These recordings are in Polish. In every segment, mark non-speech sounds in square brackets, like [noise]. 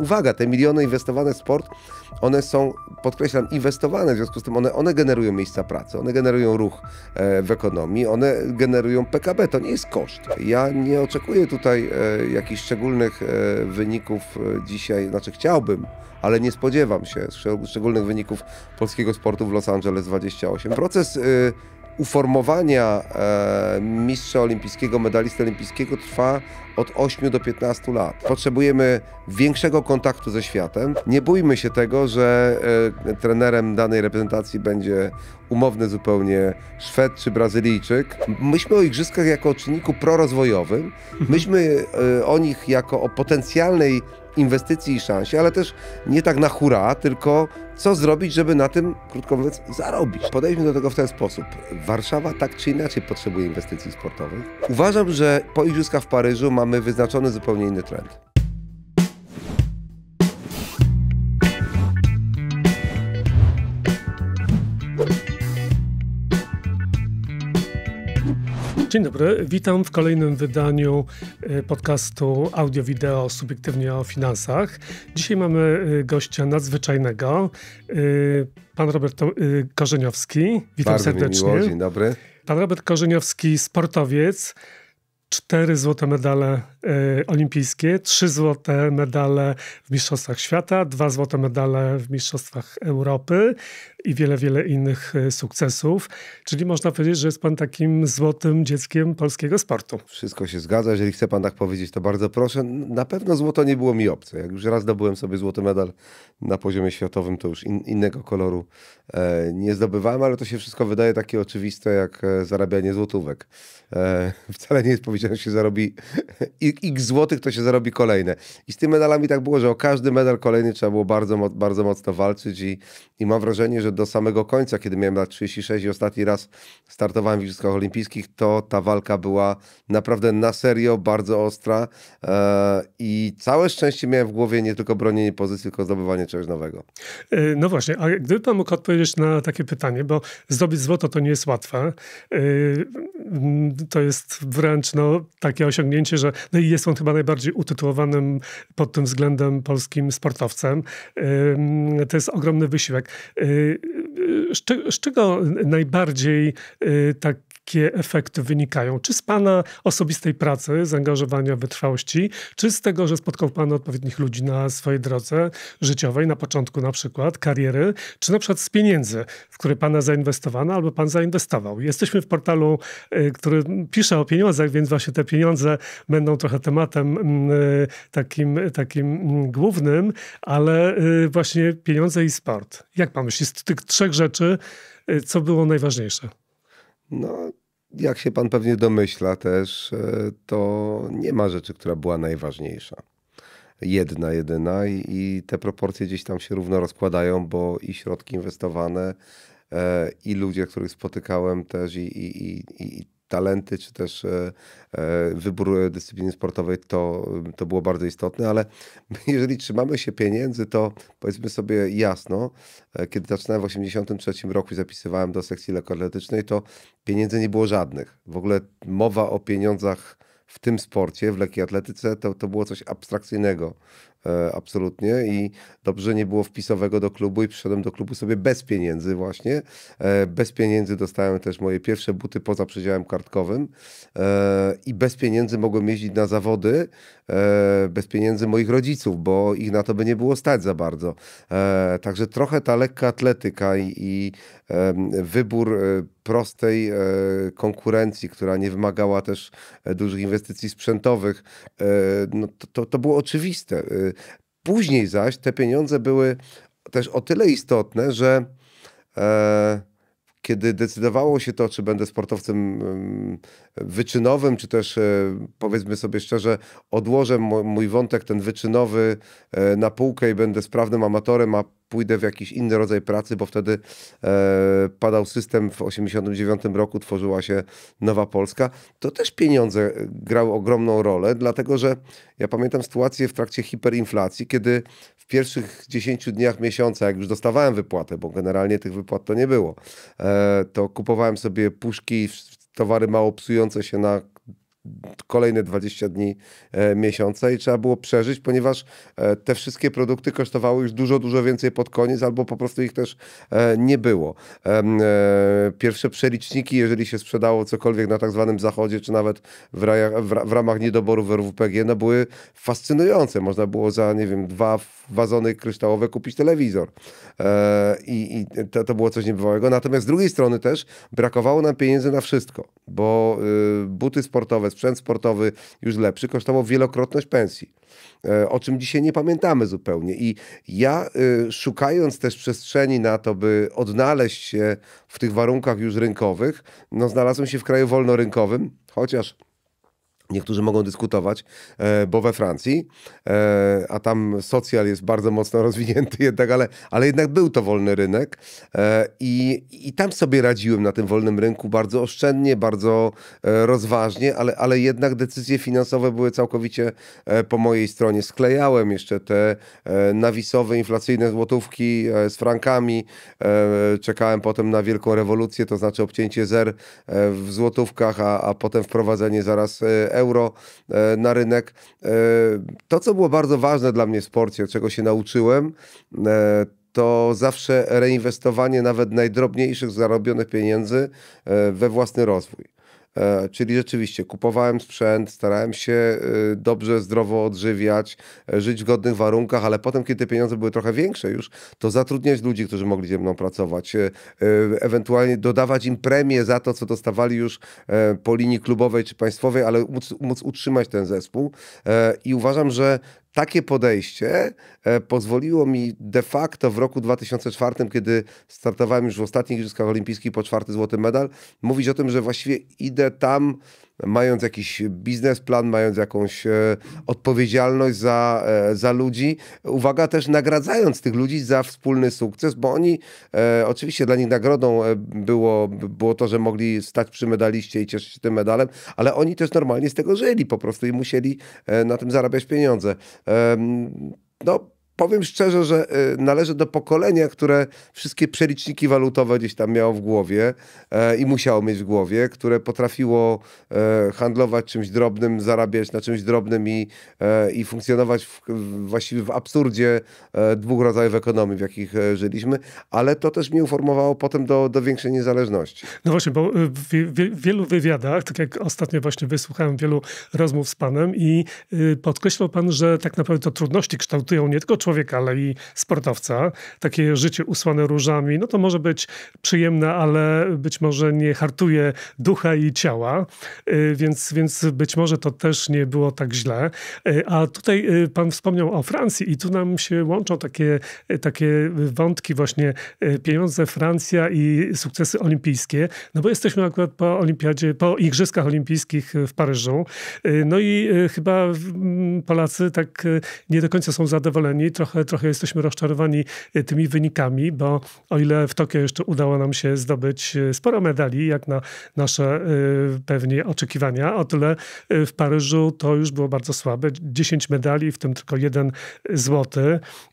uwaga, te miliony inwestowane w sport, one są, podkreślam, inwestowane, w związku z tym one, one generują miejsca pracy, one generują ruch e, w ekonomii, one generują PKB, to nie jest koszt. Ja nie oczekuję tutaj e, jakichś szczególnych e, wyników dzisiaj, znaczy chciałbym, ale nie spodziewam się szczególnych wyników polskiego sportu w Los Angeles 28. Proces y, uformowania e, mistrza olimpijskiego, medalisty olimpijskiego trwa od 8 do 15 lat. Potrzebujemy większego kontaktu ze światem. Nie bójmy się tego, że e, trenerem danej reprezentacji będzie umowny zupełnie Szwed czy Brazylijczyk. Myśmy o igrzyskach jako o czynniku prorozwojowym, myśmy e, o nich jako o potencjalnej inwestycji i szansie, ale też nie tak na hura, tylko co zrobić, żeby na tym, krótko mówiąc, zarobić. Podejdźmy do tego w ten sposób. Warszawa tak czy inaczej potrzebuje inwestycji sportowych. Uważam, że po Igrzyskach w Paryżu mamy wyznaczony zupełnie inny trend. Dzień dobry, witam w kolejnym wydaniu e, podcastu audio-wideo subiektywnie o finansach. Dzisiaj mamy e, gościa nadzwyczajnego, e, pan Robert Korzeniowski. Witam Bardzo serdecznie. Mi miło, dzień dobry. Pan Robert Korzeniowski, sportowiec, cztery złote medale E, olimpijskie, trzy złote medale w Mistrzostwach Świata, dwa złote medale w Mistrzostwach Europy i wiele, wiele innych e, sukcesów. Czyli można powiedzieć, że jest pan takim złotym dzieckiem polskiego sportu. Wszystko się zgadza. Jeżeli chce pan tak powiedzieć, to bardzo proszę. Na pewno złoto nie było mi obce. Jak już raz zdobyłem sobie złoty medal na poziomie światowym, to już in, innego koloru e, nie zdobywałem, ale to się wszystko wydaje takie oczywiste, jak e, zarabianie złotówek. E, wcale nie jest powiedziane, że się zarobi i x złotych, to się zarobi kolejne. I z tymi medalami tak było, że o każdy medal kolejny trzeba było bardzo, bardzo mocno walczyć i, i mam wrażenie, że do samego końca, kiedy miałem lat 36 i ostatni raz startowałem w Igrzyskach Olimpijskich, to ta walka była naprawdę na serio bardzo ostra e, i całe szczęście miałem w głowie nie tylko bronienie pozycji, tylko zdobywanie czegoś nowego. E, no właśnie, a gdyby pan mógł odpowiedzieć na takie pytanie, bo zdobyć złoto to nie jest łatwe. E, to jest wręcz no, takie osiągnięcie, że no jest on chyba najbardziej utytułowanym pod tym względem polskim sportowcem. To jest ogromny wysiłek. Yy, yy, z czego najbardziej yy, tak jakie efekty wynikają? Czy z Pana osobistej pracy, zaangażowania, wytrwałości, czy z tego, że spotkał Pan odpowiednich ludzi na swojej drodze życiowej, na początku na przykład kariery, czy na przykład z pieniędzy, w które Pana zainwestowano albo Pan zainwestował? Jesteśmy w portalu, y, który pisze o pieniądzach, więc właśnie te pieniądze będą trochę tematem mm, y, takim, y, takim mm, głównym, ale właśnie pieniądze i sport. Jak Pan myśli, z tych trzech rzeczy, co było najważniejsze? No, jak się pan pewnie domyśla też, e, to nie ma rzeczy, która była najważniejsza. Jedna, jedyna i, i te proporcje gdzieś tam się równo rozkładają, bo i środki inwestowane, e, i ludzie, których spotykałem też, i, i, i, i talenty, czy też e, e, wybór dyscypliny sportowej, to, to było bardzo istotne, ale [laughs] jeżeli trzymamy się pieniędzy, to powiedzmy sobie jasno, e, kiedy zaczynałem w 1983 roku i zapisywałem do sekcji lekkoatletycznej, to pieniędzy nie było żadnych. W ogóle mowa o pieniądzach w tym sporcie, w lekkiej atletyce, to, to było coś abstrakcyjnego. E, absolutnie i dobrze nie było wpisowego do klubu i przyszedłem do klubu sobie bez pieniędzy właśnie. E, bez pieniędzy dostałem też moje pierwsze buty poza przedziałem kartkowym e, i bez pieniędzy mogłem jeździć na zawody, bez pieniędzy moich rodziców, bo ich na to by nie było stać za bardzo. Także trochę ta lekka atletyka i, i wybór prostej e, konkurencji, która nie wymagała też e, dużych inwestycji sprzętowych, e, no to, to, to było oczywiste. Później zaś te pieniądze były też o tyle istotne, że kiedy decydowało się to, czy będę sportowcem wyczynowym, czy też powiedzmy sobie szczerze, odłożę mój wątek ten wyczynowy na półkę i będę sprawnym amatorem, a pójdę w jakiś inny rodzaj pracy, bo wtedy e, padał system w 89 roku, tworzyła się Nowa Polska, to też pieniądze grały ogromną rolę, dlatego że ja pamiętam sytuację w trakcie hiperinflacji, kiedy w pierwszych 10 dniach miesiąca, jak już dostawałem wypłatę, bo generalnie tych wypłat to nie było, e, to kupowałem sobie puszki, towary mało psujące się na kolejne 20 dni e, miesiąca i trzeba było przeżyć, ponieważ e, te wszystkie produkty kosztowały już dużo, dużo więcej pod koniec, albo po prostu ich też e, nie było. E, pierwsze przeliczniki, jeżeli się sprzedało cokolwiek na tak zwanym zachodzie, czy nawet w, w, w ramach niedoboru w PG, no były fascynujące. Można było za, nie wiem, dwa wazony kryształowe kupić telewizor. E, I, i to, to, było coś niebywałego. Natomiast z drugiej strony też brakowało nam pieniędzy na wszystko, bo y, buty sportowe sprzęt sportowy już lepszy, kosztował wielokrotność pensji. E, o czym dzisiaj nie pamiętamy zupełnie. I ja e, szukając też przestrzeni na to, by odnaleźć się w tych warunkach już rynkowych, no znalazłem się w kraju wolnorynkowym, chociaż Niektórzy mogą dyskutować, e, bo we Francji, e, a tam socjal jest bardzo mocno [laughs] rozwinięty jednak, ale, ale jednak był to wolny rynek e, i, i tam sobie radziłem na tym wolnym rynku bardzo oszczędnie, bardzo rozważnie, ale, ale jednak decyzje finansowe były całkowicie po mojej stronie. Sklejałem jeszcze te nawisowe, inflacyjne złotówki z frankami, czekałem potem na wielką rewolucję, to znaczy obcięcie zer w złotówkach, a, a potem wprowadzenie zaraz euro e, na rynek. E, to, co było bardzo ważne dla mnie w sporcie, czego się nauczyłem, e, to zawsze reinwestowanie nawet najdrobniejszych zarobionych pieniędzy we własny rozwój. E, czyli rzeczywiście kupowałem sprzęt, starałem się e, dobrze, zdrowo odżywiać, e, żyć w godnych warunkach, ale potem, kiedy te pieniądze były trochę większe już, to zatrudniać ludzi, którzy mogli ze mną pracować, ewentualnie dodawać im premię za to, co dostawali już po linii klubowej czy państwowej, ale móc, móc utrzymać ten zespół. I uważam, że takie podejście e, pozwoliło mi de facto w roku 2004, kiedy startowałem już w ostatnich Igrzyskach Olimpijskich po czwarty złoty medal, mówić o tym, że właściwie idę tam mając jakiś biznesplan, mając jakąś e, odpowiedzialność za, e, za ludzi. Uwaga, też nagradzając tych ludzi za wspólny sukces, bo oni, e, oczywiście dla nich nagrodą było, było to, że mogli stać przy medaliście i cieszyć się tym medalem, ale oni też normalnie z tego żyli po prostu i musieli na tym zarabiać pieniądze. No, powiem szczerze, że e, należę do pokolenia, które wszystkie przeliczniki walutowe gdzieś tam miało w głowie e, i musiało mieć w głowie, które potrafiło e, handlować czymś drobnym, zarabiać na czymś drobnym i, i funkcjonować w, właściwie w absurdzie dwóch rodzajów ekonomii, w jakich żyliśmy, ale to też mnie uformowało potem do, do większej niezależności. No właśnie, bo w, w wielu wywiadach, tak jak ostatnio właśnie wysłuchałem wielu rozmów z panem i podkreślał pan, że tak naprawdę to trudności kształtują nie tylko człowieka, człowieka, ale i sportowca. Takie życie usłane różami, no to może być przyjemne, ale być może nie hartuje ducha i ciała, y, więc, więc być może to też nie było tak źle. Y, a tutaj y, pan wspomniał o Francji i tu nam się łączą takie, takie wątki właśnie pieniądze, Francja i sukcesy olimpijskie, no bo jesteśmy akurat po olimpiadzie, po Igrzyskach Olimpijskich w Paryżu, no i chyba Polacy tak nie do końca są zadowoleni, trochę, trochę jesteśmy rozczarowani y, tymi wynikami, bo o ile w Tokio jeszcze udało nam się zdobyć y, sporo medali, jak na nasze y, pewnie oczekiwania, o tyle w Paryżu to już było bardzo słabe. 10 medali, w tym tylko jeden złoty.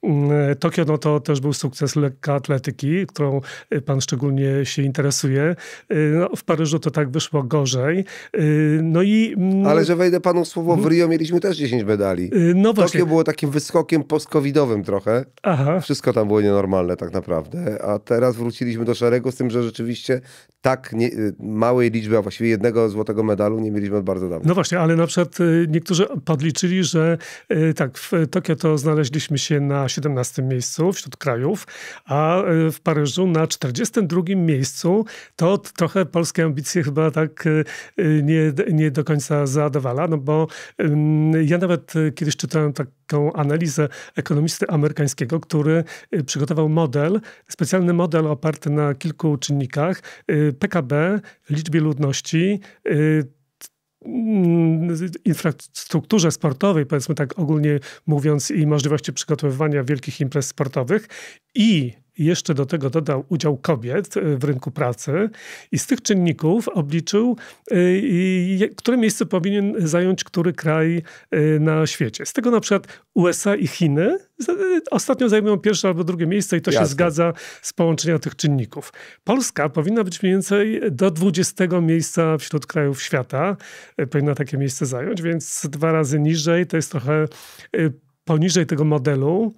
Mm, Tokio no to też był sukces atletyki, którą pan szczególnie się interesuje. No, w Paryżu to tak wyszło gorzej. No i... Mm, Ale że wejdę panu słowo, w mhm. Rio mieliśmy też 10 medali. No właśnie. Tokio było takim wyskokiem post covid covidowym trochę. Aha. Wszystko tam było nienormalne tak naprawdę, a teraz wróciliśmy do szeregu z tym, że rzeczywiście tak nie, y, małej liczby, a właściwie jednego złotego medalu nie mieliśmy od bardzo dawna. No właśnie, ale na przykład y, niektórzy podliczyli, że y, tak, w Tokio to znaleźliśmy się na 17 miejscu wśród krajów, a w Paryżu na 42 miejscu. To trochę polskie ambicje chyba tak nie, nie do końca zadowala, no bo ja nawet kiedyś czytałem tak tą analizę ekonomisty amerykańskiego, który y, przygotował model, specjalny model oparty na kilku czynnikach: y, PKB, liczbie ludności, y, mm, infrastrukturze sportowej, powiedzmy tak ogólnie mówiąc, i możliwości przygotowywania wielkich imprez sportowych i i jeszcze do tego dodał udział kobiet e, w rynku pracy i z tych czynników obliczył, e, które miejsce powinien zająć który kraj e, na świecie. Z tego na przykład USA i Chiny ostatnio zajmują pierwsze albo drugie miejsce i to Jasne. się zgadza z połączenia tych czynników. Polska powinna być mniej więcej do 20 miejsca wśród krajów świata, powinna takie miejsce zająć, więc dwa razy niżej to jest trochę poniżej tego modelu,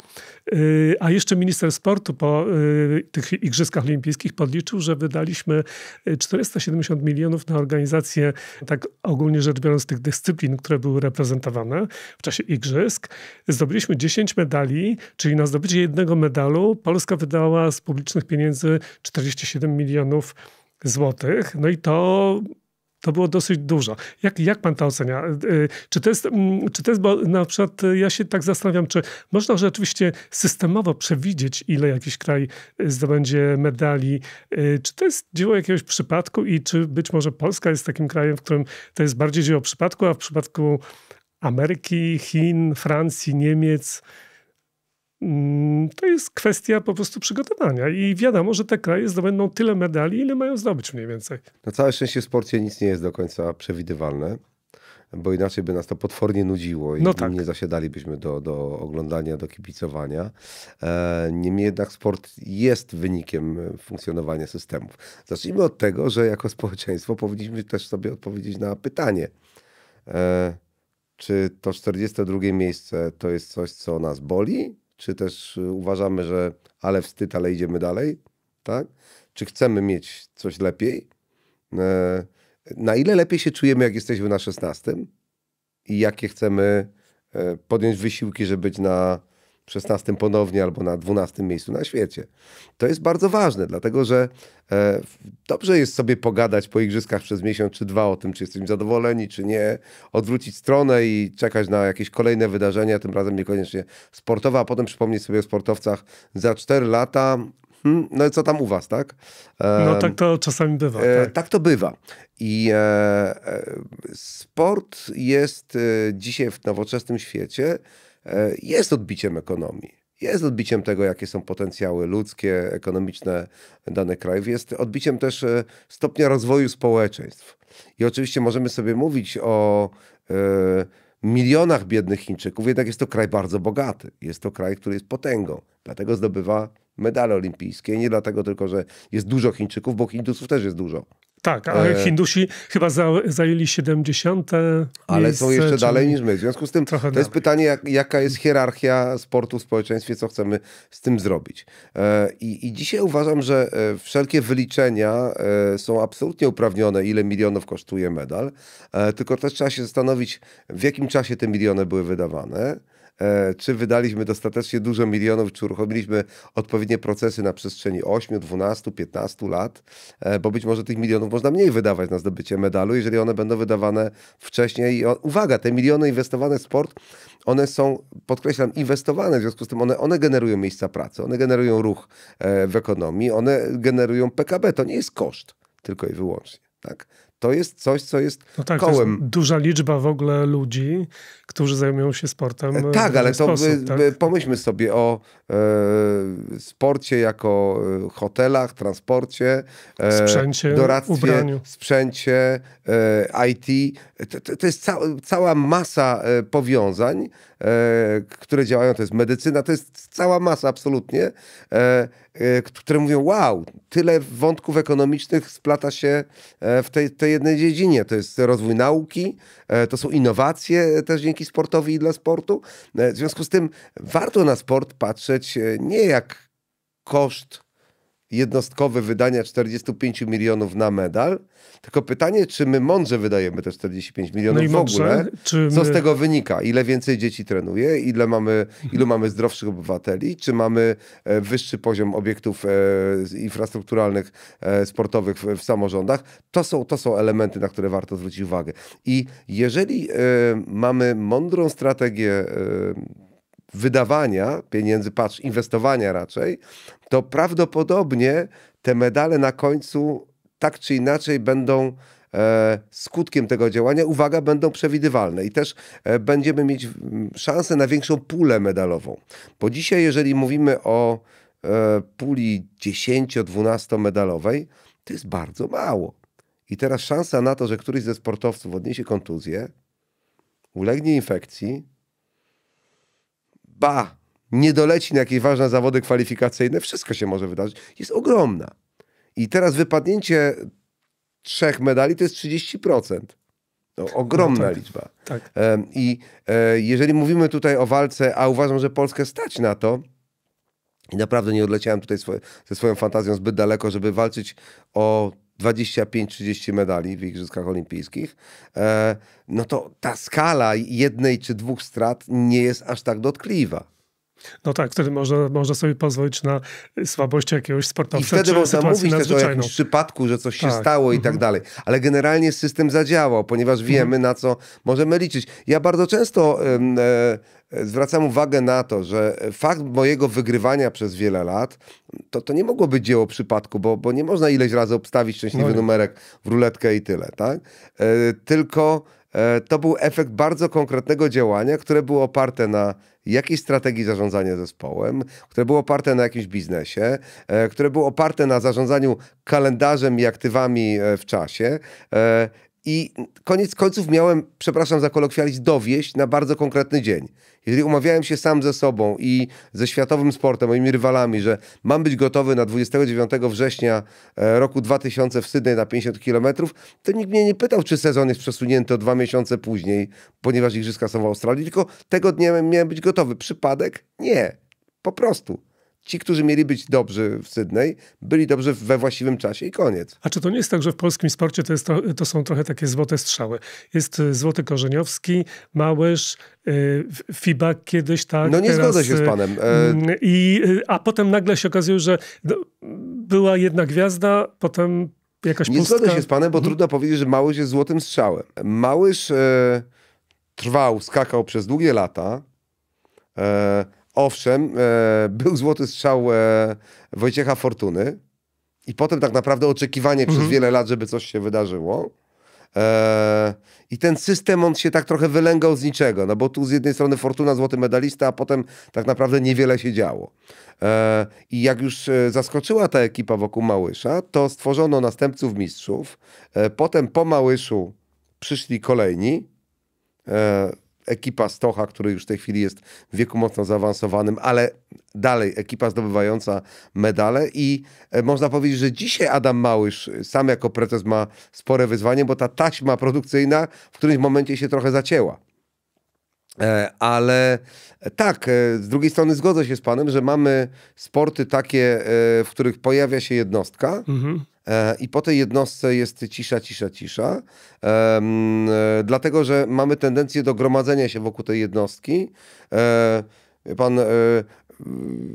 y, a jeszcze minister sportu po y, tych Igrzyskach Olimpijskich podliczył, że wydaliśmy 470 y, milionów na organizację, tak ogólnie rzecz biorąc, tych dyscyplin, które były reprezentowane w czasie Igrzysk. Zdobyliśmy 10 medali, czyli na zdobycie jednego medalu Polska wydała z publicznych pieniędzy 47 milionów złotych. No i to to było dosyć dużo. Jak, jak pan to ocenia? Y, y, czy to, jest, mm, czy to jest, bo na przykład y, ja się tak zastanawiam, czy można rzeczywiście systemowo przewidzieć, ile jakiś kraj zdobędzie medali? Czy to jest dzieło jakiegoś przypadku i czy być może Polska jest takim krajem, w którym to jest bardziej dzieło przypadku, a w przypadku Ameryki, Chin, Francji, Niemiec, Mm, to jest kwestia po prostu przygotowania i wiadomo, że te kraje zdobędą tyle medali, ile mają zdobyć mniej więcej. Na całe szczęście w sporcie nic nie jest do końca przewidywalne, bo inaczej by nas to potwornie nudziło i no tak. nie zasiadalibyśmy do, do oglądania, do kibicowania. E, niemniej jednak sport jest wynikiem funkcjonowania systemów. Zacznijmy od tego, że jako społeczeństwo powinniśmy też sobie odpowiedzieć na pytanie e, czy to 42 miejsce to jest coś, co nas boli, czy też y, uważamy, że ale wstyd, ale idziemy dalej, tak? Czy chcemy mieć coś lepiej? E, na ile lepiej się czujemy, jak jesteśmy na 16? I jakie chcemy e, podjąć wysiłki, żeby być na 16 ponownie albo na 12 miejscu na świecie. To jest bardzo ważne, dlatego że e, dobrze jest sobie pogadać po igrzyskach przez miesiąc czy dwa o tym, czy jesteśmy zadowoleni, czy nie, odwrócić stronę i czekać na jakieś kolejne wydarzenia, tym razem niekoniecznie sportowe, a potem przypomnieć sobie o sportowcach za 4 lata. Hmm, no i co tam u was, tak? E, no tak to czasami bywa. E, tak. tak to bywa. I e, e, sport jest e, dzisiaj w nowoczesnym świecie E, jest odbiciem ekonomii. Jest odbiciem tego, jakie są potencjały ludzkie, ekonomiczne danych krajów. Jest odbiciem też e, stopnia rozwoju społeczeństw. I oczywiście możemy sobie mówić o e, milionach biednych Chińczyków, jednak jest to kraj bardzo bogaty. Jest to kraj, który jest potęgą, dlatego zdobywa medale olimpijskie. Nie dlatego tylko, że jest dużo Chińczyków, bo Hindusów też jest dużo. Tak, a e, Hindusi chyba za, zajęli 70. Ale miejsce, są jeszcze dalej niż my. W związku z tym to dalej. jest pytanie, jak, jaka jest hierarchia sportu w społeczeństwie, co chcemy z tym zrobić. E, I, I dzisiaj uważam, że e, wszelkie wyliczenia są absolutnie uprawnione, ile milionów kosztuje medal, tylko też trzeba się zastanowić, w jakim czasie te miliony były wydawane E, czy wydaliśmy dostatecznie dużo milionów, czy uruchomiliśmy odpowiednie procesy na przestrzeni 8, 12, 15 lat, e, bo być może tych milionów można mniej wydawać na zdobycie medalu, jeżeli one będą wydawane wcześniej. I uwaga, te miliony inwestowane w sport, one są, podkreślam, inwestowane, w związku z tym one, one generują miejsca pracy, one generują ruch e, w ekonomii, one generują PKB. To nie jest koszt tylko i wyłącznie. Tak? to jest coś, co jest no tak, kołem. Jest duża liczba w ogóle ludzi, którzy zajmują się sportem. E, tak, ale to by, tak? pomyślmy sobie o e, sporcie jako e, hotelach, transporcie, e, sprzęcie, doradztwie, ubraniu. sprzęcie, e, IT. To, to jest ca cała masa powiązań, które działają. To jest medycyna, to jest cała masa absolutnie. E, które mówią, wow, tyle wątków ekonomicznych splata się e, w tej, tej jednej dziedzinie. To jest rozwój nauki, e, to są innowacje też dzięki sportowi i dla sportu. W związku z tym warto na sport patrzeć nie jak koszt jednostkowe wydania 45 milionów na medal. Tylko pytanie, czy my mądrze wydajemy te 45 milionów no w ogóle? Co my... z tego wynika? Ile więcej dzieci trenuje? Ile mamy, mhm. ilu mamy zdrowszych obywateli? Czy mamy e, wyższy poziom obiektów e, infrastrukturalnych, e, sportowych w, samorządach? To są, to są elementy, na które warto zwrócić uwagę. I jeżeli mamy mądrą strategię wydawania pieniędzy, patrz, inwestowania raczej, to prawdopodobnie te medale na końcu tak czy inaczej będą e, skutkiem tego działania, uwaga, będą przewidywalne i też e, będziemy mieć mm, szansę na większą pulę medalową. Bo dzisiaj, jeżeli mówimy o e, puli 10-12 medalowej, to jest bardzo mało. I teraz szansa na to, że któryś ze sportowców odniesie kontuzję, ulegnie infekcji, ba, nie doleci na jakieś ważne zawody kwalifikacyjne, wszystko się może wydarzyć, jest ogromna. I teraz wypadnięcie trzech medali to jest 30%. No, ogromna no tak, liczba. Tak. I e, jeżeli mówimy tutaj o walce, a uważam, że Polskę stać na to, i naprawdę nie odleciałem tutaj swoje, ze swoją fantazją zbyt daleko, żeby walczyć o 25-30 medali w Igrzyskach Olimpijskich, e, no to ta skala jednej czy dwóch strat nie jest aż tak dotkliwa. No tak, wtedy można, może sobie pozwolić na słabość jakiegoś sportowca. I wtedy można mówić też o jakimś przypadku, że coś tak. się stało i tak mhm. tak dalej. Ale generalnie system zadziałał, ponieważ wiemy, mhm. na co możemy liczyć. Ja bardzo często e, e, zwracam uwagę na to, że fakt mojego wygrywania przez wiele lat, to, to nie mogło być dzieło przypadku, bo, bo nie można ileś razy obstawić szczęśliwy no numerek w ruletkę i tyle, tak? E, tylko E, to był efekt bardzo konkretnego działania, które było oparte na jakiejś strategii zarządzania zespołem, które było oparte na jakimś biznesie, e, które było oparte na zarządzaniu kalendarzem i aktywami e, w czasie i koniec końców miałem, przepraszam za kolokwializm, dowieść na bardzo konkretny dzień. Jeżeli umawiałem się sam ze sobą i ze światowym sportem, moimi rywalami, że mam być gotowy na 29 września e, roku 2000 w Sydney na 50 km, to nikt mnie nie pytał, czy sezon jest przesunięty o dwa miesiące później, ponieważ igrzyska są w Australii, tylko tego dnia miałem być gotowy. Przypadek? Nie. Po prostu ci, którzy mieli być dobrzy w Sydney, byli dobrzy we właściwym czasie i koniec. A czy to nie jest tak, że w polskim sporcie to, to, to są trochę takie złote strzały? Jest y, Złoty Korzeniowski, Małysz, y, FIBA kiedyś tak. No nie teraz, zgodzę się z y, panem. E, mm, I, a potem nagle się okazuje, że no, była jedna gwiazda, potem jakaś Nie pustka. zgodzę się z panem, bo mhm. trudno powiedzieć, że Małysz jest złotym strzałem. Małysz e, trwał, skakał przez długie lata. E, Owszem, e, był złoty strzał e, Wojciecha Fortuny i potem tak naprawdę oczekiwanie mhm. przez wiele lat, żeby coś się wydarzyło. E, I ten system, on się tak trochę wylęgał z niczego, no bo tu z jednej strony Fortuna złoty medalista, a potem tak naprawdę niewiele się działo. E, I jak już e, zaskoczyła ta ekipa wokół Małysza, to stworzono następców mistrzów. E, potem po Małyszu przyszli kolejni ekipa Stocha, który już w tej chwili jest w wieku mocno zaawansowanym, ale dalej ekipa zdobywająca medale i e, można powiedzieć, że dzisiaj Adam Małysz e, sam jako prezes ma spore wyzwanie, bo ta taśma produkcyjna w którymś momencie się trochę zacięła. E, ale tak, z drugiej strony zgodzę się z panem, że mamy sporty takie, w których pojawia się jednostka, mhm E, i po tej jednostce jest cisza, cisza, cisza, e, dlatego że mamy tendencję do gromadzenia się wokół tej jednostki. E, pan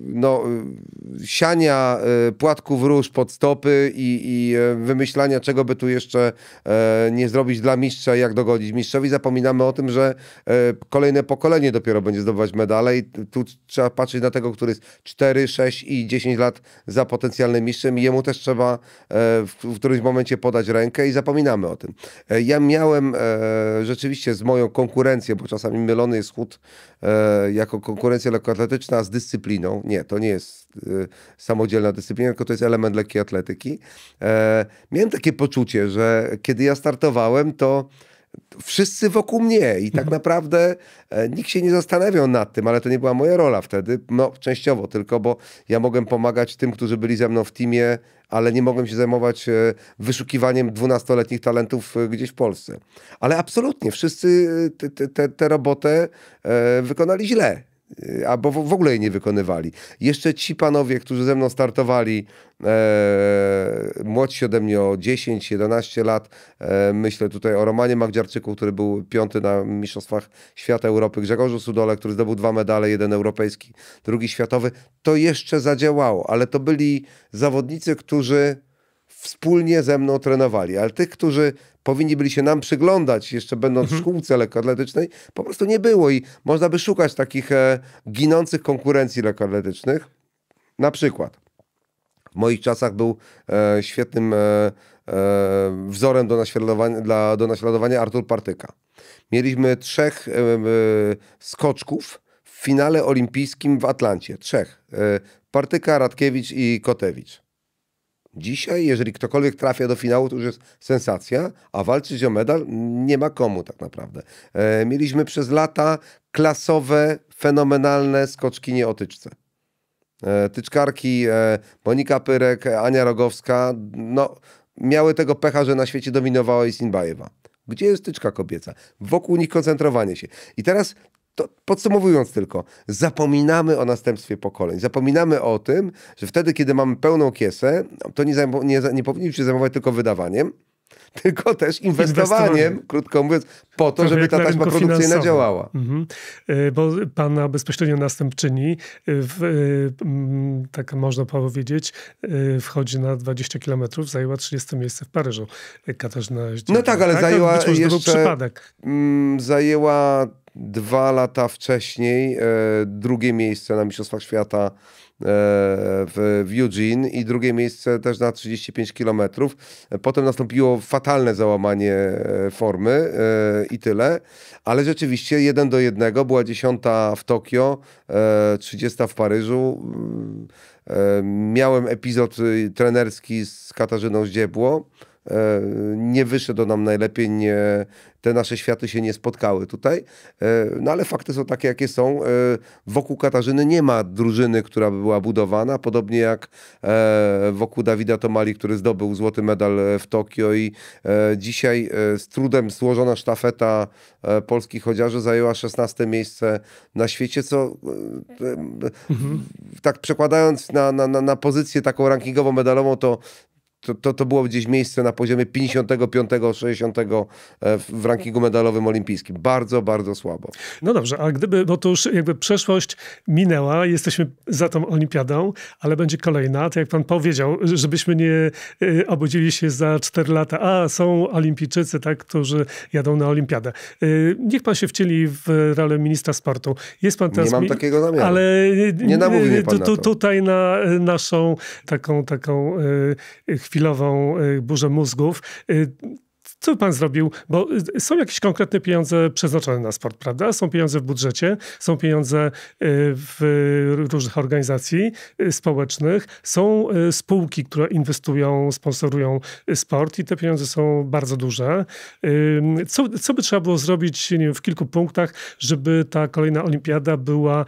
no, siania e, płatków róż pod stopy i, i e, wymyślania, czego by tu jeszcze e, nie zrobić dla mistrza, jak dogodzić mistrzowi, zapominamy o tym, że kolejne pokolenie dopiero będzie zdobywać medale i tu trzeba patrzeć na tego, który jest 4, 6 i 10 lat za potencjalnym mistrzem i jemu też trzeba w którymś momencie podać rękę i zapominamy o tym. Ja miałem rzeczywiście z moją konkurencją, bo czasami mylony jest chód E, jako konkurencja lekkoatletyczna z dyscypliną. Nie, to nie jest e, samodzielna dyscyplina, tylko to jest element lekkiej atletyki. E, miałem takie poczucie, że kiedy ja startowałem, to wszyscy wokół mnie i tak mhm. naprawdę e, nikt się nie zastanawiał nad tym, ale to nie była moja rola wtedy, no częściowo tylko, bo ja mogłem pomagać tym, którzy byli ze mną w teamie, ale nie mogłem się zajmować e, wyszukiwaniem dwunastoletnich talentów e, gdzieś w Polsce. Ale absolutnie wszyscy tę robotę wykonali źle Y, albo w ogóle jej nie wykonywali. Jeszcze ci panowie, którzy ze mną startowali, e, młodsi ode mnie o 10-11 lat, e, myślę tutaj o Romanie Magdziarczyku, który był piąty na Mistrzostwach Świata Europy, Grzegorzu Sudole, który zdobył dwa medale, jeden europejski, drugi światowy, to jeszcze zadziałało, ale to byli zawodnicy, którzy wspólnie ze mną trenowali, ale tych, którzy powinni byli się nam przyglądać, jeszcze będąc w mhm. szkółce lekkoatletycznej, po prostu nie było i można by szukać takich e, ginących konkurencji lekkoatletycznych. Na przykład w moich czasach był e, świetnym e, e wzorem do naśladowania, dla, do naśladowania Artur Partyka. Mieliśmy trzech e, e, skoczków w finale olimpijskim w Atlancie. Trzech. Partyka, Radkiewicz i Kotewicz. Dzisiaj, jeżeli ktokolwiek trafia do finału, to już jest sensacja, a walczyć o medal nie ma komu tak naprawdę. E, mieliśmy przez lata klasowe, fenomenalne skoczki nie o tyczce. E, tyczkarki e, Monika Pyrek, Ania Rogowska, no, miały tego pecha, że na świecie dominowała Isinbajewa. Gdzie jest tyczka kobieca? Wokół nich koncentrowanie się. I teraz to podsumowując tylko, zapominamy o następstwie pokoleń. Zapominamy o tym, że wtedy, kiedy mamy pełną kiesę, no, to nie, zajm- nie, nie powinniśmy się zajmować tylko wydawaniem, [laughs] tylko też inwestowaniem, krótko mówiąc, po to, żeby ta taśma produkcyjna finansowa. działała. Mhm. E, bo pana bezpośrednio następczyni, e, w, e, tak można powiedzieć, wchodzi na 20 kilometrów, zajęła 30 miejsce w Paryżu. Katarzyna Zdziela. No tak, ale tak? zajęła tak? jeszcze... Przypadek. zajęła Dwa lata wcześniej e, drugie miejsce na Mistrzostwach Świata e, w, Eugene i drugie miejsce też na 35 km. Potem nastąpiło fatalne załamanie e, formy i tyle, ale rzeczywiście jeden do jednego była dziesiąta w Tokio, 30 w Paryżu. Mm, miałem epizod y, trenerski z Katarzyną Zdziebło E, nie wyszedł nam najlepiej, nie, te nasze światy się nie spotkały tutaj. E, no ale fakty są takie, jakie są. E, wokół Katarzyny nie ma drużyny, która by była budowana, podobnie jak wokół Dawida Tomali, który zdobył złoty medal w Tokio i dzisiaj z trudem złożona sztafeta polskich chodziarzy zajęła 16 miejsce na świecie, co mhm. tak przekładając na, na, na pozycję taką rankingową, medalową, to to, to, to było gdzieś miejsce na poziomie 55, 60 e, w rankingu medalowym olimpijskim. Bardzo, bardzo słabo. No dobrze, a gdyby, bo no to już jakby przeszłość minęła, jesteśmy za tą olimpiadą, ale będzie kolejna, to jak pan powiedział, żebyśmy nie e, obudzili się za 4 lata, a są olimpijczycy, tak, którzy jadą na olimpiadę. E, niech pan się wcieli w rolę ministra sportu. Jest pan teraz... Nie mam takiego zamiaru. Ale nie namówi mnie pan tu, na to. Tutaj na naszą taką, taką chwilę chwilową y, burzę mózgów y, co by pan zrobił? Bo y, są jakieś konkretne pieniądze przeznaczone na sport, prawda? Są pieniądze w budżecie, są pieniądze y, w różnych organizacji y, społecznych, są spółki, które inwestują, sponsorują sport i te pieniądze są bardzo duże. Co, co by trzeba było zrobić wiem, w kilku punktach, żeby ta kolejna olimpiada była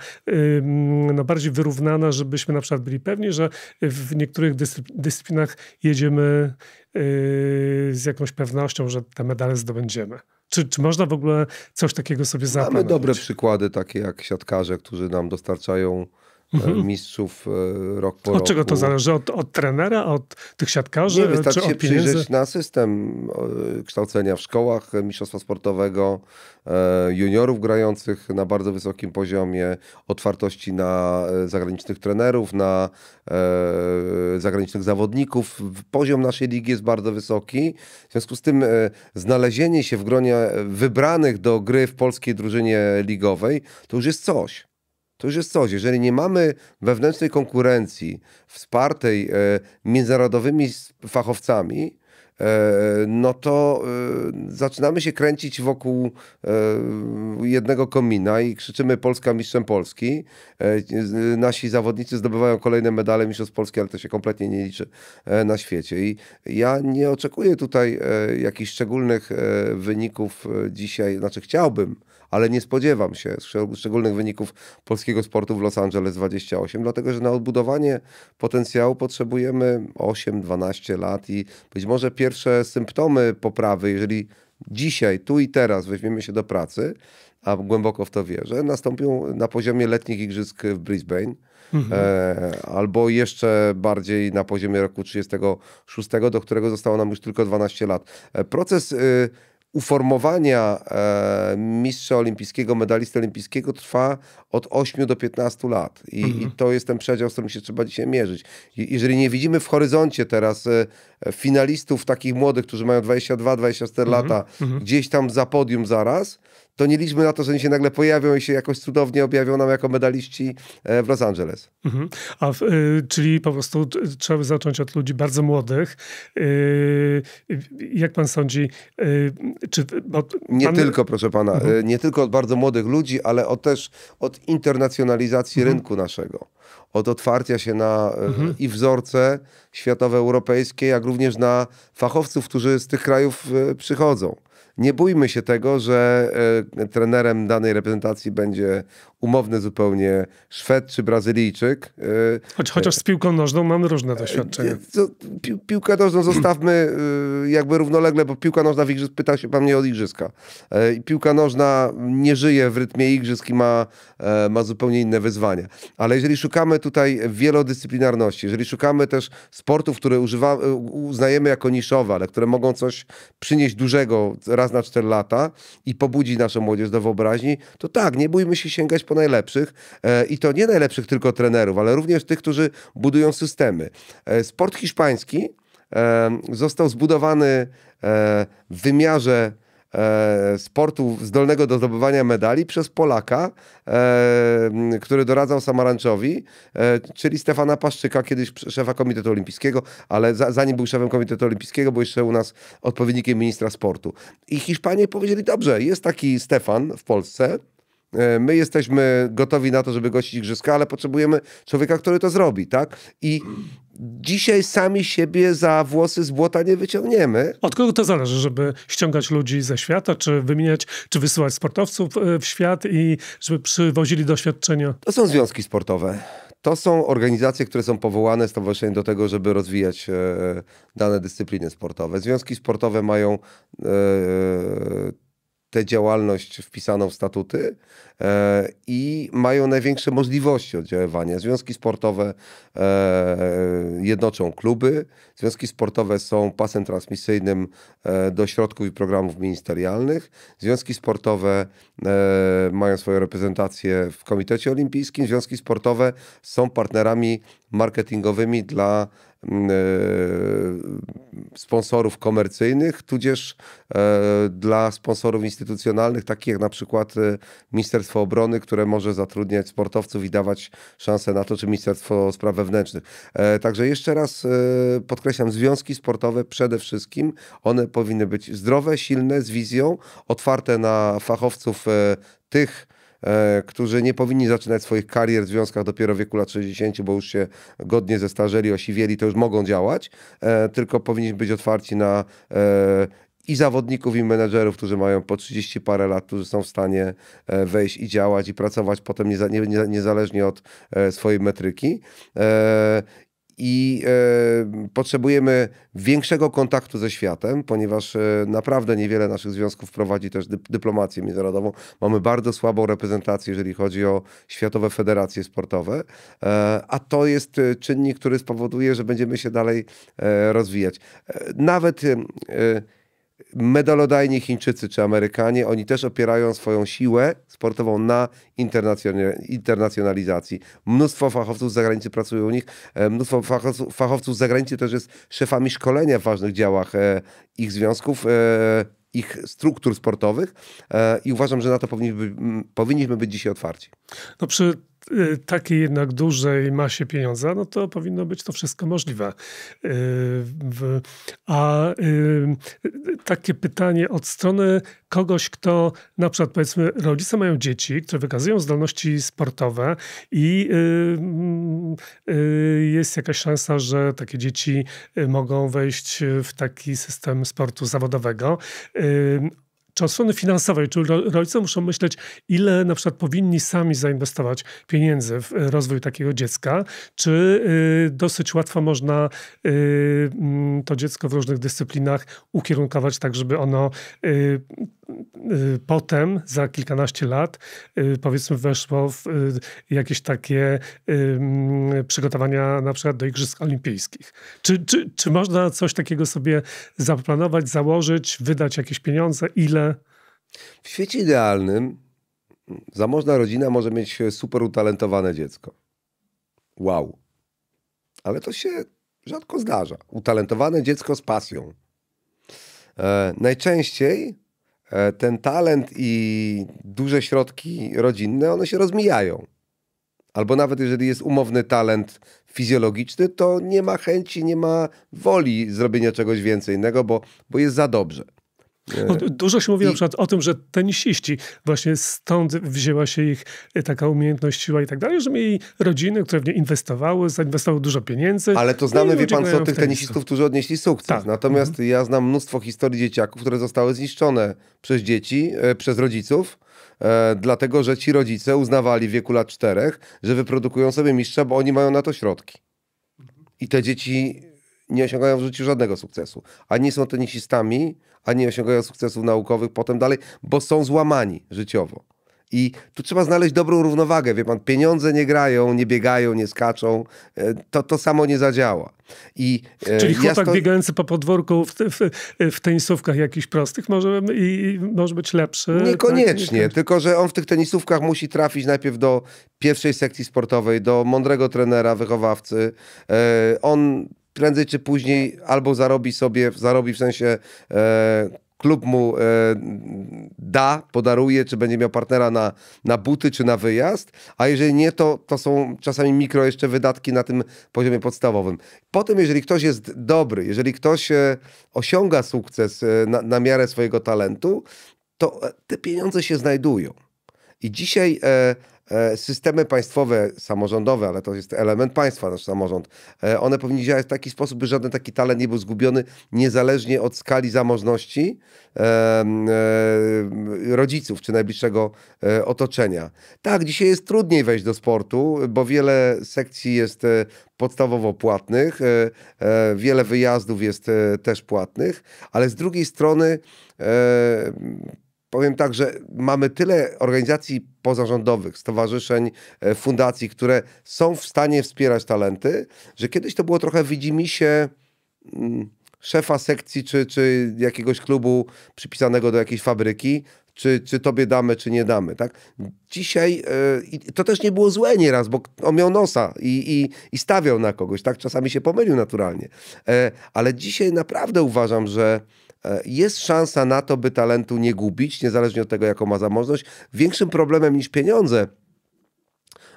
no, bardziej wyrównana, żebyśmy na przykład byli pewni, że w niektórych dyscyplinach jedziemy Yy, z jakąś pewnością, że te medale zdobędziemy. Czy, czy można w ogóle coś takiego sobie zaplanować? Mamy dobre przykłady, takie jak siatkarze, którzy nam dostarczają mhm. E, mistrzów e, rok po od roku. Od czego to zależy? Od, od, trenera, od tych siatkarzy? Nie, wystarczy czy się przyjrzeć na system kształcenia w szkołach mistrzostwa sportowego, e, juniorów grających na bardzo wysokim poziomie, otwartości na zagranicznych trenerów, na zagranicznych zawodników. Poziom naszej ligi jest bardzo wysoki. W związku z tym znalezienie się w gronie wybranych do gry w polskiej drużynie ligowej to już jest coś. To już jest coś. Jeżeli nie mamy wewnętrznej konkurencji wspartej e, międzynarodowymi fachowcami, e, no to e, zaczynamy się kręcić wokół jednego komina i krzyczymy Polska mistrzem Polski. Nasi zawodnicy zdobywają kolejne medale mistrzostw Polski, ale to się kompletnie nie liczy na świecie. I ja nie oczekuję tutaj jakichś szczególnych wyników dzisiaj, znaczy chciałbym, ale nie spodziewam się szczególnych wyników polskiego sportu w Los Angeles 28, dlatego że na odbudowanie potencjału potrzebujemy 8-12 lat i być może pierwsze symptomy poprawy, jeżeli dzisiaj, tu i teraz weźmiemy się do pracy, a głęboko w to wierzę, nastąpią na poziomie letnich igrzysk w Brisbane. Mhm. E, albo jeszcze bardziej na poziomie roku 36, do którego zostało nam już tylko 12 lat. E, proces y, uformowania e, mistrza olimpijskiego, medalisty olimpijskiego trwa od 8 do 15 lat. I, mhm. i to jest ten przedział, z którym się trzeba dzisiaj mierzyć. I, jeżeli nie widzimy w horyzoncie teraz e, finalistów takich młodych, którzy mają 22-24 mhm. lata, mhm. gdzieś tam za podium zaraz, to nie liczmy na to, że oni się nagle pojawią i się jakoś cudownie objawią nam jako medaliści e, w Los Angeles. Mhm. A, w, y, czyli po prostu y, trzeba by zacząć od ludzi bardzo młodych. Y, jak pan sądzi, czy... Pan... Nie tylko, proszę pana, mhm. E, nie tylko od bardzo młodych ludzi, ale od też od internacjonalizacji mhm. rynku naszego od otwarcia się na e, mhm. i wzorce światowe, europejskie, jak również na fachowców, którzy z tych krajów przychodzą nie bójmy się tego, że e, trenerem danej reprezentacji będzie umowny zupełnie Szwed czy Brazylijczyk. Y, Choć, chociaż z piłką nożną mamy różne y, doświadczenia. Y, Pi, piłkę nożną zostawmy jakby równolegle, bo piłka nożna w igrzysk, pytał się pan mnie o igrzyska. Piłka nożna nie żyje w rytmie igrzysk i ma, e, ma zupełnie inne wyzwania. Ale jeżeli szukamy tutaj wielodyscyplinarności, jeżeli szukamy też sportów, które używa, uznajemy jako niszowe, ale które mogą coś przynieść dużego raz na 4 lata i pobudzi naszą młodzież do wyobraźni, to tak, nie bójmy się sięgać po najlepszych e, i to nie najlepszych tylko trenerów, ale również tych, którzy budują systemy. E, sport hiszpański e, został zbudowany w wymiarze sportu zdolnego do zdobywania medali przez Polaka, który doradzał Samaranczowi, czyli Stefana Paszczyka, kiedyś szefa Komitetu Olimpijskiego, ale zanim był szefem Komitetu Olimpijskiego, był jeszcze u nas odpowiednikiem ministra sportu. I Hiszpanie powiedzieli, dobrze, jest taki Stefan w Polsce, E, my jesteśmy gotowi na to, żeby gościć igrzyska, ale potrzebujemy człowieka, który to zrobi, tak? I dzisiaj sami siebie za włosy z błota nie wyciągniemy. Od kogo to zależy, żeby ściągać ludzi ze świata, czy wymieniać, czy wysyłać sportowców e, w świat i żeby przywozili doświadczenia? To są związki sportowe. To są organizacje, które są powołane stowarzyszenie do tego, żeby rozwijać e, dane dyscypliny sportowe. Związki sportowe mają tę działalność wpisaną w statuty e, i mają największe możliwości oddziaływania. Związki sportowe e, jednoczą kluby, związki sportowe są pasem transmisyjnym e, do środków i programów ministerialnych, związki sportowe e, mają swoje reprezentacje w Komitecie Olimpijskim, związki sportowe są partnerami marketingowymi dla E, sponsorów komercyjnych, tudzież e, dla sponsorów instytucjonalnych, takich jak na przykład e, Ministerstwo Obrony, które może zatrudniać sportowców i dawać szansę na to, czy Ministerstwo Spraw Wewnętrznych. Także jeszcze raz podkreślam, związki sportowe przede wszystkim, one powinny być zdrowe, silne, z wizją, otwarte na fachowców tych, E, którzy nie powinni zaczynać swoich karier w związkach dopiero w wieku lat 60, bo już się godnie zestarzeli, osiwieli, to już mogą działać, e, tylko powinniśmy być otwarci na e, i zawodników, i menedżerów, którzy mają po 30 parę lat, którzy są w stanie wejść i działać i pracować potem niezależnie od swojej metryki i e, potrzebujemy większego kontaktu ze światem, ponieważ e, naprawdę niewiele naszych związków prowadzi też dy, dyplomację międzynarodową. Mamy bardzo słabą reprezentację, jeżeli chodzi o światowe federacje sportowe, e, a to jest e, czynnik, który spowoduje, że będziemy się dalej e, rozwijać. E, nawet medalodajni Chińczycy czy Amerykanie, oni też opierają swoją siłę sportową na internacjonalizacji. Mnóstwo fachowców z zagranicy pracuje u nich, e, mnóstwo fachowców, z zagranicy też jest szefami szkolenia w ważnych działach e, ich związków, e, ich struktur sportowych i uważam, że na to powinniśmy, powinniśmy być dzisiaj otwarci. No przy Y, takiej jednak dużej masie pieniądza, no to powinno być to wszystko możliwe. Y, a y, takie pytanie od strony kogoś, kto na przykład powiedzmy rodzice mają dzieci, które wykazują zdolności sportowe i mm, jest jakaś szansa, że takie dzieci mogą wejść w taki system sportu zawodowego czy od strony finansowej, czyli rodzice muszą myśleć, ile na przykład powinni sami zainwestować pieniędzy w e, rozwój takiego dziecka, czy y, dosyć łatwo można y, mm, to dziecko w różnych dyscyplinach ukierunkować tak, żeby ono y, Y, potem za kilkanaście lat y, powiedzmy weszło w y, jakieś takie mm, przygotowania na przykład do Igrzysk Olimpijskich. Czy, czy, czy można coś takiego sobie zaplanować, założyć, wydać jakieś pieniądze? Ile? W świecie idealnym zamożna rodzina może mieć super utalentowane dziecko. Wow. Ale to się rzadko zdarza. Utalentowane dziecko z pasją. E, najczęściej E, ten talent i duże środki rodzinne, one się rozmijają. Albo nawet jeżeli jest umowny talent fizjologiczny, to nie ma chęci, nie ma woli zrobienia czegoś więcej innego, bo, bo jest za dobrze. No, dużo się mówi I... na przykład o tym, że tenisiści, właśnie stąd wzięła się ich e, taka umiejętność, siła i tak dalej, że mieli rodziny, które w nie inwestowały, zainwestowały dużo pieniędzy. Ale to znamy, wie pan co, tych tenisistów, którzy odnieśli sukces. Tak. Natomiast mhm. ja znam mnóstwo historii dzieciaków, które zostały zniszczone przez dzieci, e, przez rodziców, e, dlatego że ci rodzice uznawali w wieku lat czterech, że wyprodukują sobie mistrza, bo oni mają na to środki. I te dzieci nie osiągają w życiu żadnego sukcesu. Ani są tenisistami, ani osiągają sukcesów naukowych potem dalej, bo są złamani życiowo. I tu trzeba znaleźć dobrą równowagę. Wie pan, pieniądze nie grają, nie biegają, nie skaczą. E, to, to samo nie zadziała. I, e, Czyli ja chłopak biegający po podwórku w, w, w tenisówkach jakichś prostych może, i, może być lepszy. Tak, niekoniecznie, tak? tylko że on w tych tenisówkach musi trafić najpierw do pierwszej sekcji sportowej, do mądrego trenera, wychowawcy. E, on prędzej czy później albo zarobi sobie, zarobi w sensie e, klub mu e, da, podaruje, czy będzie miał partnera na, na buty, czy na wyjazd, a jeżeli nie, to, to są czasami mikro jeszcze wydatki na tym poziomie podstawowym. Potem, jeżeli ktoś jest dobry, jeżeli ktoś e, osiąga sukces e, na, na miarę swojego talentu, to e, te pieniądze się znajdują. I dzisiaj e, E, systemy państwowe, samorządowe, ale to jest element państwa, nasz samorząd, e, one powinny działać w taki sposób, by żaden taki talent nie był zgubiony, niezależnie od skali zamożności e, rodziców czy najbliższego otoczenia. Tak, dzisiaj jest trudniej wejść do sportu, bo wiele sekcji jest podstawowo płatnych, wiele wyjazdów jest też płatnych, ale z drugiej strony Powiem tak, że mamy tyle organizacji pozarządowych, stowarzyszeń, e, fundacji, które są w stanie wspierać talenty, że kiedyś to było trochę widzimy się mm, szefa sekcji czy, czy jakiegoś klubu przypisanego do jakiejś fabryki, czy, czy tobie damy, czy nie damy. Tak? Dzisiaj yy, to też nie było złe nieraz, bo on miał nosa i, i, i stawiał na kogoś. Tak? Czasami się pomylił naturalnie. Yy, ale dzisiaj naprawdę uważam, że E, jest szansa na to, by talentu nie gubić, niezależnie od tego, jaką ma zamożność. Większym problemem niż pieniądze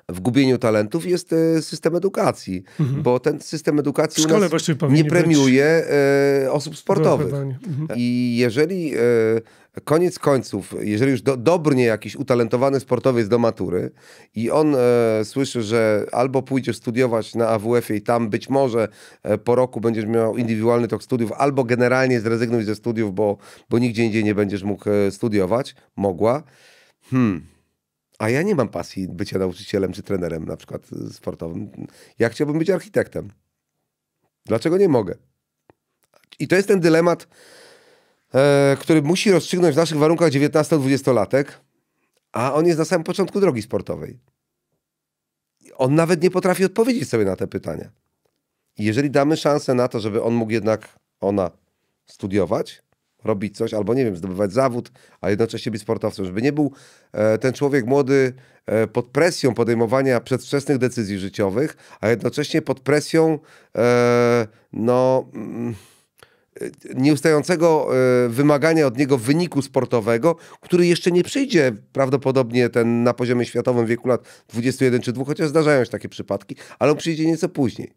w gubieniu talentów jest e, system edukacji, mhm. bo ten system edukacji u nas nie premiuje e, osób sportowych. Mhm. I jeżeli e, koniec końców, jeżeli już do, dobrnie jakiś utalentowany sportowiec do matury i on e, słyszy, że albo pójdziesz studiować na AWF-ie i tam być może e, po roku będziesz miał indywidualny tok studiów, albo generalnie zrezygnuj ze studiów, bo, bo nigdzie indziej nie będziesz mógł e, studiować, mogła. Hmm, a ja nie mam pasji bycia nauczycielem czy trenerem na przykład sportowym. Ja chciałbym być architektem. Dlaczego nie mogę? I to jest ten dylemat, e, który musi rozstrzygnąć w naszych warunkach 19-20-latek, a on jest na samym początku drogi sportowej. On nawet nie potrafi odpowiedzieć sobie na te pytania. I jeżeli damy szansę na to, żeby on mógł jednak, ona studiować, robić coś, albo nie wiem, zdobywać zawód, a jednocześnie być sportowcem, żeby nie był e, ten człowiek młody e, pod presją podejmowania przedwczesnych decyzji życiowych, a jednocześnie pod presją e, no. Mm, e, nieustającego e, wymagania od niego wyniku sportowego, który jeszcze nie przyjdzie prawdopodobnie ten na poziomie światowym wieku lat 21 czy 2, chociaż zdarzają się takie przypadki, ale on przyjdzie nieco później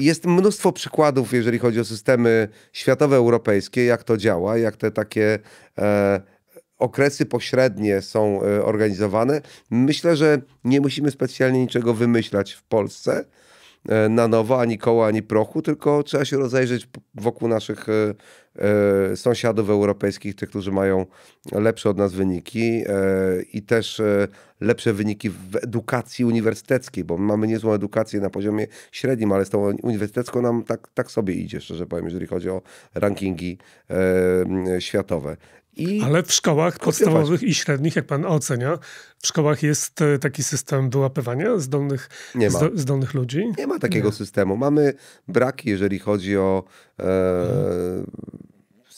jest mnóstwo przykładów, jeżeli chodzi o systemy światowe, europejskie, jak to działa, jak te takie e, okresy pośrednie są e, organizowane. Myślę, że nie musimy specjalnie niczego wymyślać w Polsce e, na nowo, ani koła, ani prochu, tylko trzeba się rozejrzeć wokół naszych e, E, sąsiadów europejskich, tych, którzy mają lepsze od nas wyniki e, i też e, lepsze wyniki w edukacji uniwersyteckiej, bo mamy niezłą edukację na poziomie średnim, ale z tą uniwersytecką nam tak, tak sobie idzie, szczerze powiem, jeżeli chodzi o rankingi światowe. I ale w szkołach podstawowych i średnich, jak pan ocenia, w szkołach jest taki system wyłapywania zdolnych, nie ma. zdolnych ludzi? Nie ma takiego nie. systemu. Mamy braki, jeżeli chodzi o e, hmm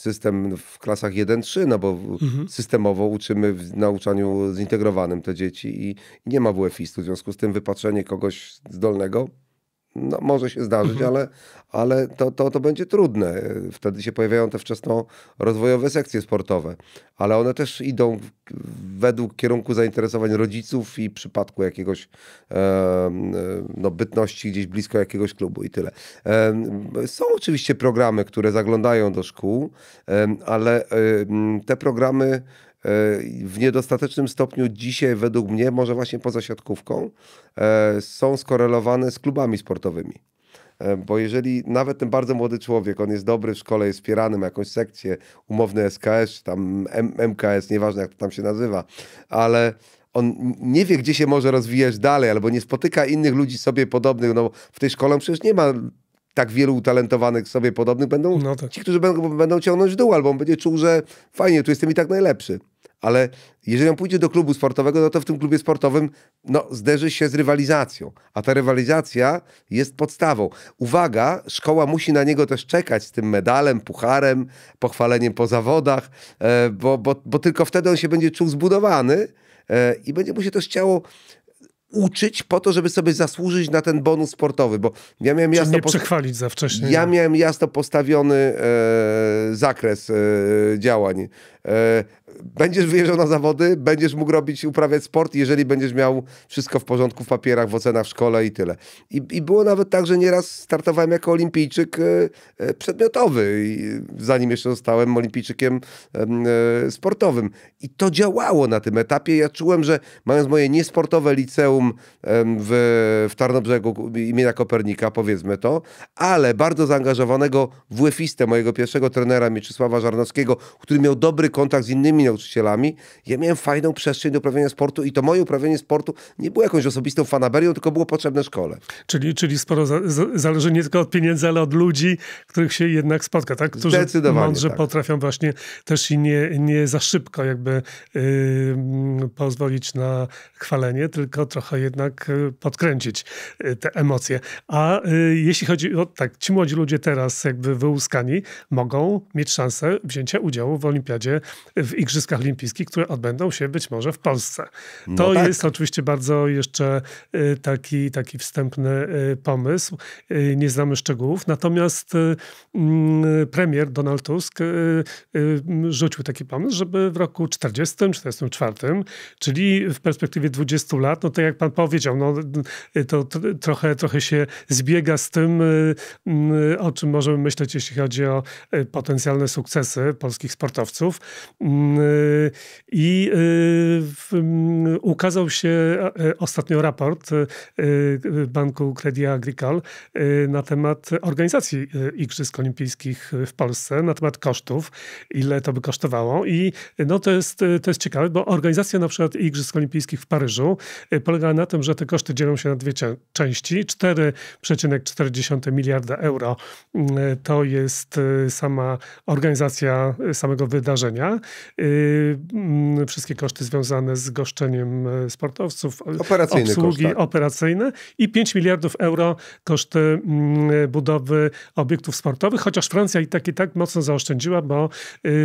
system w klasach 1-3, no bo mhm. systemowo uczymy w nauczaniu zintegrowanym te dzieci i nie ma WFI-stu. W związku z tym wypatrzenie kogoś zdolnego no, może się zdarzyć, mhm. ale, ale to, to, to będzie trudne. Wtedy się pojawiają te wczesno rozwojowe sekcje sportowe, ale one też idą według kierunku zainteresowań rodziców i przypadku jakiegoś e, no, bytności gdzieś blisko jakiegoś klubu i tyle. E, są oczywiście programy, które zaglądają do szkół, e, ale te programy E, w niedostatecznym stopniu dzisiaj według mnie, może właśnie poza siatkówką, e, są skorelowane z klubami sportowymi. E, bo jeżeli nawet ten bardzo młody człowiek, on jest dobry w szkole, jest wspierany, ma jakąś sekcję, umowny SKS, tam MKS, nieważne jak to tam się nazywa, ale on nie wie, gdzie się może rozwijać dalej, albo nie spotyka innych ludzi sobie podobnych, no w tej szkole przecież nie ma tak wielu utalentowanych sobie podobnych, będą no tak. ci, którzy będą, będą ciągnąć w dół, albo on będzie czuł, że fajnie, tu jestem i tak najlepszy ale jeżeli on pójdzie do klubu sportowego, no to w tym klubie sportowym no, zderzy się z rywalizacją, a ta rywalizacja jest podstawą. Uwaga, szkoła musi na niego też czekać z tym medalem, pucharem, pochwaleniem po zawodach, e, bo, bo, bo tylko wtedy on się będzie czuł zbudowany e, i będzie mu się też chciało uczyć po to, żeby sobie zasłużyć na ten bonus sportowy, bo ja miałem jasno... nie przechwalić za wcześnie. Ja nie. No. miałem jasno postawiony e, zakres e, działań. E, będziesz wyjeżdżał na zawody, będziesz mógł robić, uprawiać sport, jeżeli będziesz miał wszystko w porządku w papierach, w ocenach w szkole i tyle. I, i było nawet tak, że nieraz startowałem jako olimpijczyk e, e, przedmiotowy, zanim jeszcze zostałem olimpijczykiem e, sportowym. I to działało na tym etapie. Ja czułem, że mając moje niesportowe liceum, w, w Tarnobrzegu imienia Kopernika, powiedzmy to, ale bardzo zaangażowanego w UEFistę, mojego pierwszego trenera Mieczysława Żarnowskiego, który miał dobry kontakt z innymi nauczycielami. Ja miałem fajną przestrzeń do uprawiania sportu i to moje uprawianie sportu nie było jakąś osobistą fanaberią, tylko było potrzebne szkole. Czyli, czyli sporo za, zależy nie tylko od pieniędzy, ale od ludzi, których się jednak spotka, tak? Którzy Zdecydowanie, mądrze tak. potrafią właśnie też i nie, nie za szybko jakby yy, pozwolić na chwalenie, tylko trochę trochę jednak e, podkręcić e, te emocje. A e, jeśli chodzi o tak, ci młodzi ludzie teraz jakby wyłuskani mogą mieć szansę wzięcia udziału w olimpiadzie, w Igrzyskach Olimpijskich, które odbędą się być może w Polsce. No to tak. jest oczywiście bardzo jeszcze taki, taki wstępny pomysł. Nie znamy szczegółów, natomiast mm, premier Donald Tusk rzucił taki pomysł, żeby w roku 40, 44, czyli w perspektywie 20 lat, no to jak pan powiedział, no, to trochę, trochę się zbiega z tym, y, y, o czym możemy myśleć, jeśli chodzi o y, potencjalne sukcesy polskich sportowców. Mm, I mm, ukazał się e, ostatnio raport Banku Credit Agricole na temat organizacji Igrzysk Olimpijskich w Polsce, na temat kosztów, ile to by kosztowało. I no, to, jest, to jest ciekawe, bo organizacja na przykład Igrzysk Olimpijskich w Paryżu polega polegała na tym, że te koszty dzielą się na dwie części. 4,4 miliarda euro mm, to jest y, sama organizacja samego wydarzenia. Y, mm, wszystkie koszty związane z goszczeniem y, sportowców, operacyjne obsługi koszt, tak. operacyjne i 5 miliardów euro koszty mm, budowy obiektów sportowych, chociaż Francja i tak i tak mocno zaoszczędziła, bo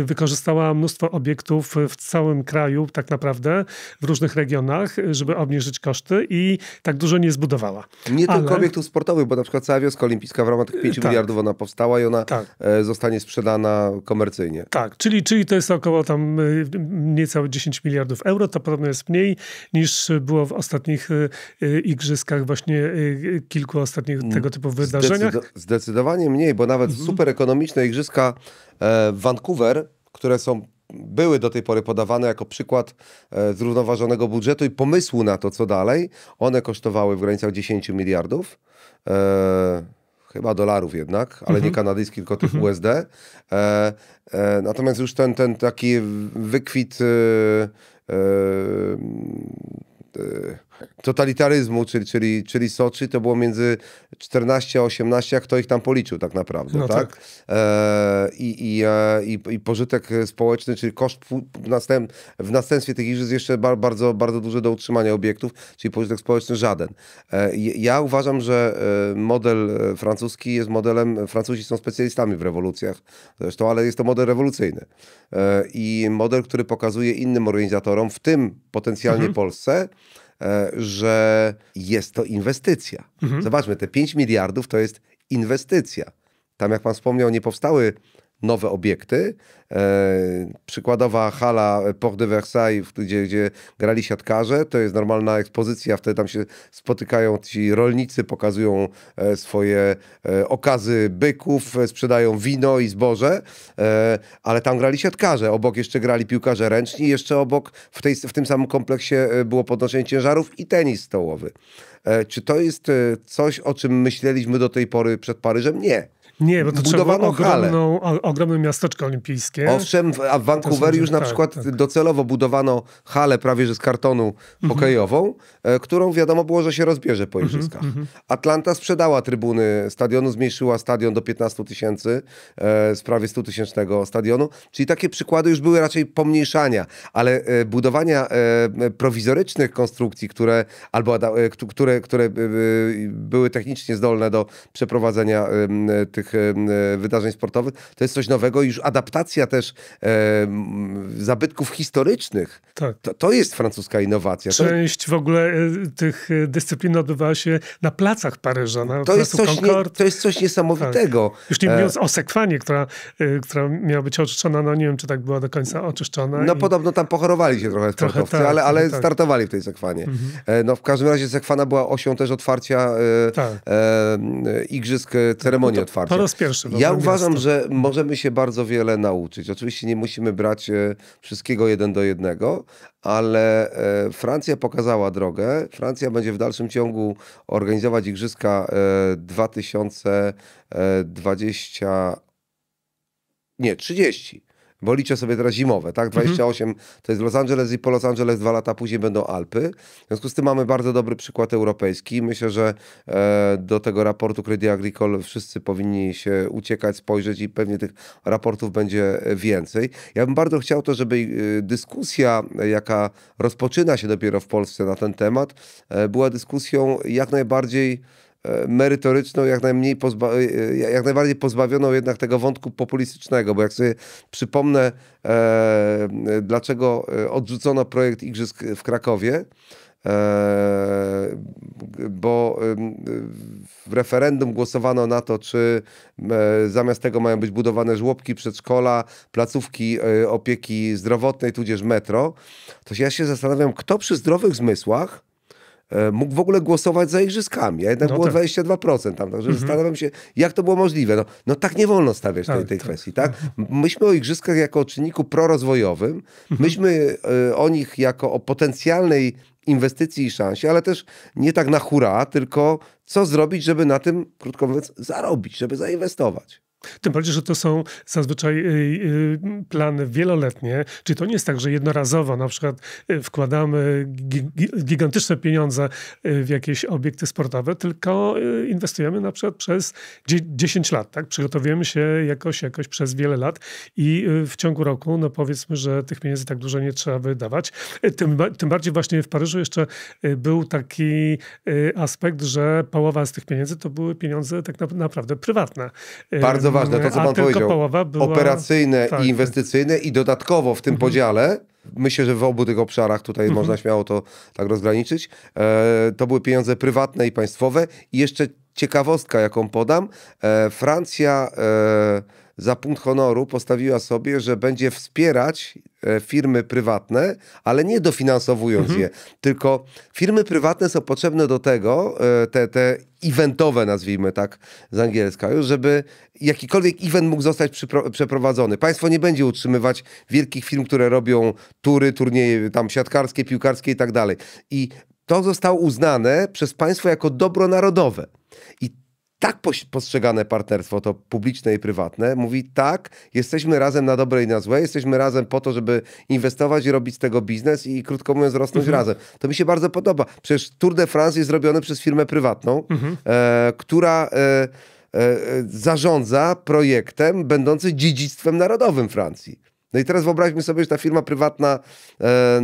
wykorzystała mnóstwo obiektów w całym kraju tak naprawdę, w różnych regionach, żeby obniżyć koszty koszty i tak dużo nie zbudowała. Nie Ale... tylko obiektów sportowych, bo na przykład cała wioska olimpijska w ramach tych 5 tak. miliardów ona powstała i ona tak. E, zostanie sprzedana komercyjnie. Tak, czyli, czyli to jest około tam e, niecałe 10 miliardów euro, to podobno jest mniej niż było w ostatnich e, igrzyskach, właśnie kilku ostatnich mm, tego typu wydarzeniach. zdecydowanie mniej, bo nawet mhm. super ekonomiczne igrzyska w Vancouver, które są były do tej pory podawane jako przykład e, zrównoważonego budżetu i pomysłu na to, co dalej. One kosztowały w granicach 10 miliardów. E, chyba dolarów jednak, ale mhm. nie kanadyjskich, tylko tych mhm. USD. E, natomiast już ten, ten taki wykwit totalitaryzmu, czyli, czyli, czyli Soczy, to było między 14 a 18, jak kto ich tam policzył tak naprawdę, no tak? tak. E, i, i, e, i, pożytek społeczny, czyli koszt w, następ, w następstwie tych igrzysk jeszcze bardzo, bardzo duży do utrzymania obiektów, czyli pożytek społeczny żaden. E, ja uważam, że e, model e, francuski jest modelem, Francuzi są specjalistami w rewolucjach zresztą, ale jest to model rewolucyjny e, i model, który pokazuje innym organizatorom, w tym potencjalnie mhm. Polsce, E, że jest to inwestycja. Mhm. Zobaczmy, te 5 miliardów to jest inwestycja. Tam, jak pan wspomniał, nie powstały nowe obiekty. E, przykładowa hala Port de Versailles, gdzie, gdzie grali siatkarze, to jest normalna ekspozycja, wtedy tam się spotykają ci rolnicy, pokazują e, swoje e, okazy byków, e, sprzedają wino i zboże, e, ale tam grali siatkarze, obok jeszcze grali piłkarze ręczni, jeszcze obok w, tej, w tym samym kompleksie e, było podnoszenie ciężarów i tenis stołowy. Czy to jest coś, o czym myśleliśmy do tej pory przed Paryżem? Nie nie, bo to budowano trzeba ogromną, halę. ogromne miasteczko olimpijskie. Owszem, a w Vancouver już na tak, przykład tak. docelowo budowano halę prawie że z kartonu mhm. pokojową, e, którą wiadomo było, że się rozbierze po mhm, igrzyskach. Mhm, Atlanta sprzedała trybuny stadionu, zmniejszyła stadion do 15 tysięcy, e, z prawie 100 tysięcznego stadionu. Czyli takie przykłady już były raczej pomniejszania, ale e, budowania e, prowizorycznych konstrukcji, które albo e, które, które e, były technicznie zdolne do przeprowadzenia tych tych e, wydarzeń sportowych. To jest coś nowego, już adaptacja też e, zabytków historycznych. Tak. To, to jest francuska innowacja. Część w ogóle e, tych e, dyscyplin odbywała się na placach Paryża, na to placu jest nie, to jest coś tak. niesamowitego. Tak. Już nie mówiąc e... o Sekwanie, która, która miała być oczyszczona, no nie wiem, czy tak była do końca oczyszczona. No i... podobno tam pochorowali się trochę sportowcy, trochę tak, ale, ale tak. startowali w tej Sekwanie. Mhm. E, no w każdym razie Sekwana była osią też otwarcia e, tak. igrzysk, ceremonii no otwarcia. Po raz pierwszy. Ja uważam, że możemy się bardzo wiele nauczyć. Oczywiście nie musimy brać e, wszystkiego jeden do jednego, ale e, Francja pokazała drogę. Francja będzie w dalszym ciągu organizować Igrzyska 2020 e, nie, 30 bo liczę sobie teraz zimowe, tak? 28 mhm. to jest Los Angeles i po Los Angeles dwa lata później będą Alpy. W związku z tym mamy bardzo dobry przykład europejski. Myślę, że e, do tego raportu Credit Agricole wszyscy powinni się uciekać, spojrzeć i pewnie tych raportów będzie e, więcej. Ja bym bardzo chciał to, żeby e, dyskusja, jaka rozpoczyna się dopiero w Polsce na ten temat, e, była dyskusją jak najbardziej E, merytoryczną, jak, najmniej pozba e, e, jak najbardziej pozbawioną jednak tego wątku populistycznego, bo jak sobie przypomnę, e, dlaczego odrzucono projekt Igrzysk w Krakowie, E, bo w referendum głosowano na to, czy zamiast tego mają być budowane żłobki, przedszkola, placówki opieki zdrowotnej, tudzież metro, to ja się zastanawiam, kto przy zdrowych zmysłach E, mógł w ogóle głosować za igrzyskami, a jednak no było tak. 22%. Tam, także mhm. zastanawiam się, jak to było możliwe. No, no tak nie wolno stawiać tej, tak, tej tak. kwestii. Tak? Myśmy o igrzyskach jako o czynniku prorozwojowym, mhm. myśmy e, o nich jako o potencjalnej inwestycji i szansie, ale też nie tak na hura, tylko co zrobić, żeby na tym, krótko mówiąc, zarobić, żeby zainwestować. Tym bardziej, że to są zazwyczaj y, y, plany wieloletnie, czyli to nie jest tak, że jednorazowo na przykład y, wkładamy gigantyczne pieniądze w jakieś obiekty sportowe, tylko inwestujemy na przykład przez 10 lat, tak? Przygotowujemy się jakoś, jakoś przez wiele lat i w ciągu roku, no powiedzmy, że tych pieniędzy tak dużo nie trzeba wydawać. Tym, tym bardziej właśnie w Paryżu jeszcze był taki aspekt, że połowa z tych pieniędzy to były pieniądze tak naprawdę prywatne. Bardzo bardzo ważne, to co pan powiedział. Była... Operacyjne tak, i inwestycyjne tak. i dodatkowo w tym mhm. podziale, myślę, że w obu tych obszarach tutaj mhm. można śmiało to tak rozgraniczyć, e, to były pieniądze prywatne i państwowe i jeszcze ciekawostka, jaką podam, e, Francja... E, za punkt honoru postawiła sobie, że będzie wspierać e, firmy prywatne, ale nie dofinansowując mhm. je, tylko firmy prywatne są potrzebne do tego, e, te, te eventowe nazwijmy tak z angielska żeby jakikolwiek event mógł zostać przeprowadzony. Państwo nie będzie utrzymywać wielkich firm, które robią tury, turnieje tam siatkarskie, piłkarskie i tak dalej. I to zostało uznane przez państwo jako dobro narodowe. I tak postrzegane partnerstwo, to publiczne i prywatne, mówi tak, jesteśmy razem na dobre i na złe, jesteśmy razem po to, żeby inwestować i robić z tego biznes i krótko mówiąc rosnąć mhm. razem. To mi się bardzo podoba. Przecież Tour de France jest zrobiony przez firmę prywatną, mhm. e, która... E, e zarządza projektem będący dziedzictwem narodowym Francji. No i teraz wyobraźmy sobie, że ta firma prywatna e,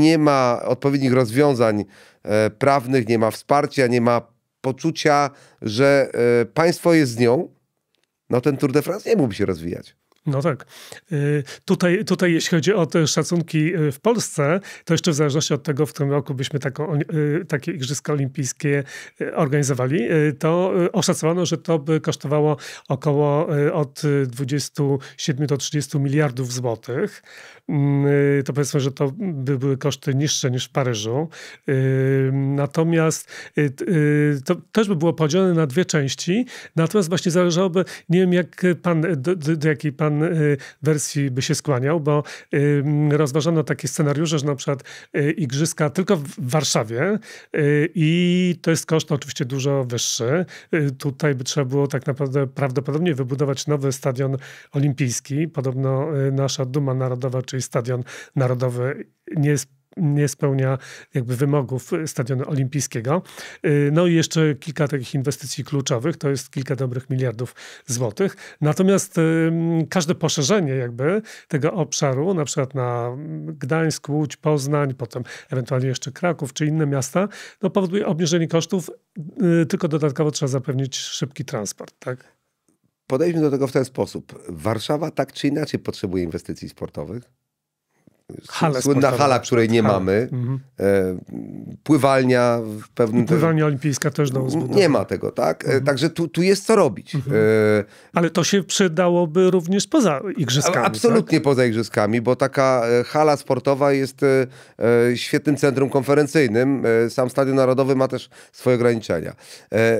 nie ma odpowiednich rozwiązań e, prawnych, nie ma wsparcia, nie ma poczucia, że e, państwo jest z nią, no ten Tour de France nie mógłby się rozwijać. No tak. E, tutaj, tutaj jeśli chodzi o te szacunki e, w Polsce, to jeszcze w zależności od tego, w którym roku byśmy taką, takie Igrzyska Olimpijskie organizowali, to oszacowano, że to by kosztowało około od 27 do 30 miliardów złotych. Mm, y, to powiedzmy, że to by były koszty niższe niż w Paryżu. Y, natomiast y, to też by było podzielone na dwie części. Natomiast właśnie zależałoby, nie wiem jak pan, do, do jakiej pan wersji by się skłaniał, bo rozważano takie scenariusze, że na przykład igrzyska tylko w Warszawie i to jest koszt oczywiście dużo wyższy. Tutaj by trzeba było tak naprawdę prawdopodobnie wybudować nowy stadion olimpijski. Podobno nasza Duma Narodowa, czyli czyli Stadion Narodowy nie jest nie spełnia jakby wymogów stadionu olimpijskiego. Y, no i jeszcze kilka takich inwestycji kluczowych, to jest kilka dobrych miliardów złotych. Natomiast y, każde poszerzenie jakby tego obszaru, na przykład na Gdańsk, Łódź, Poznań, potem ewentualnie jeszcze Kraków czy inne miasta, no powoduje obniżenie kosztów, y, tylko dodatkowo trzeba zapewnić szybki transport, tak? Podejdźmy do tego w ten sposób. Warszawa tak czy inaczej potrzebuje inwestycji sportowych Hale słynna hala, której nie mamy. Mhm. E, pływalnia w pewnym... I pływalnia olimpijska też do uzbudowania. Nie ma tego, tak? E, mhm. Także tu, tu jest co robić. Mhm. E, Ale to się przydałoby również poza igrzyskami, tak? Absolutnie tak? poza igrzyskami, bo taka hala sportowa jest świetnym centrum konferencyjnym. Sam Stadion Narodowy ma też swoje ograniczenia.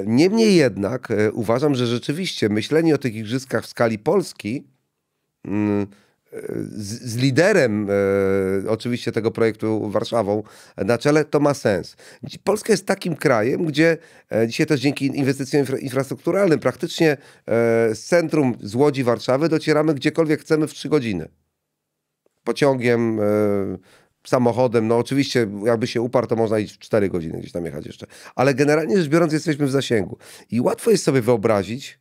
Niemniej jednak uważam, że rzeczywiście myślenie o tych igrzyskach w skali Polski mm, z, z liderem e, oczywiście tego projektu Warszawą na czele, to ma sens. Polska jest takim krajem, gdzie e, dzisiaj też dzięki inwestycjom infra infrastrukturalnym praktycznie e, z centrum z Łodzi Warszawy docieramy gdziekolwiek chcemy w trzy godziny. Pociągiem, e, samochodem, no oczywiście jakby się uparł, to można iść w 4 godziny gdzieś tam jechać jeszcze. Ale generalnie rzecz biorąc jesteśmy w zasięgu. I łatwo jest sobie wyobrazić,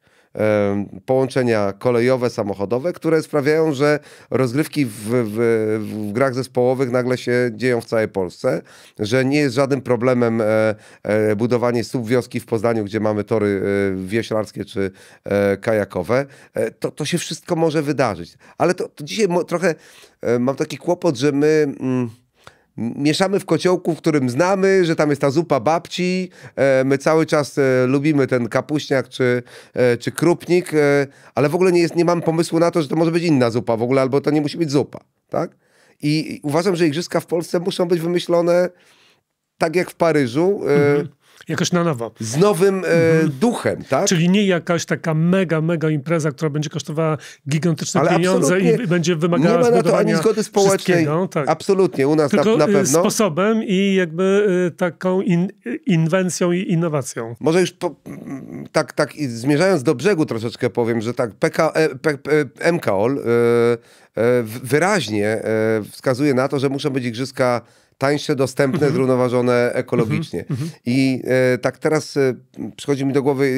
połączenia kolejowe, samochodowe, które sprawiają, że rozgrywki w, w, w, grach zespołowych nagle się dzieją w całej Polsce, że nie jest żadnym problemem e, e, budowanie subwioski w Poznaniu, gdzie mamy tory e, wieślarskie czy kajakowe. To, to się wszystko może wydarzyć. Ale to, to dzisiaj trochę mam taki kłopot, że my... Mm, mieszamy w kociołku, w którym znamy, że tam jest ta zupa babci. E, my cały czas e, lubimy ten kapuśniak czy, e, czy krupnik, ale w ogóle nie, jest, nie mam pomysłu na to, że to może być inna zupa w ogóle, albo to nie musi być zupa. Tak? I uważam, że igrzyska w Polsce muszą być wymyślone tak jak w Paryżu. Mhm. Jakoś na nowo. Z nowym e, mhm. duchem, tak? Czyli nie jakaś taka mega, mega impreza, która będzie kosztowała gigantyczne Ale pieniądze i będzie wymagała Nie ma na to ani zgody społecznej. Tak. Absolutnie, u nas Tylko na, na y, pewno. sposobem i jakby y, taką in, inwencją i innowacją. Może już po, tak, tak zmierzając do brzegu troszeczkę powiem, że tak PK, e, P, P, e, MKOL y, e, wyraźnie wskazuje na to, że muszą być igrzyska tańsze, dostępne, mhm. zrównoważone mhm. ekologicznie. Mhm. I e, tak teraz e, przychodzi mi do głowy e,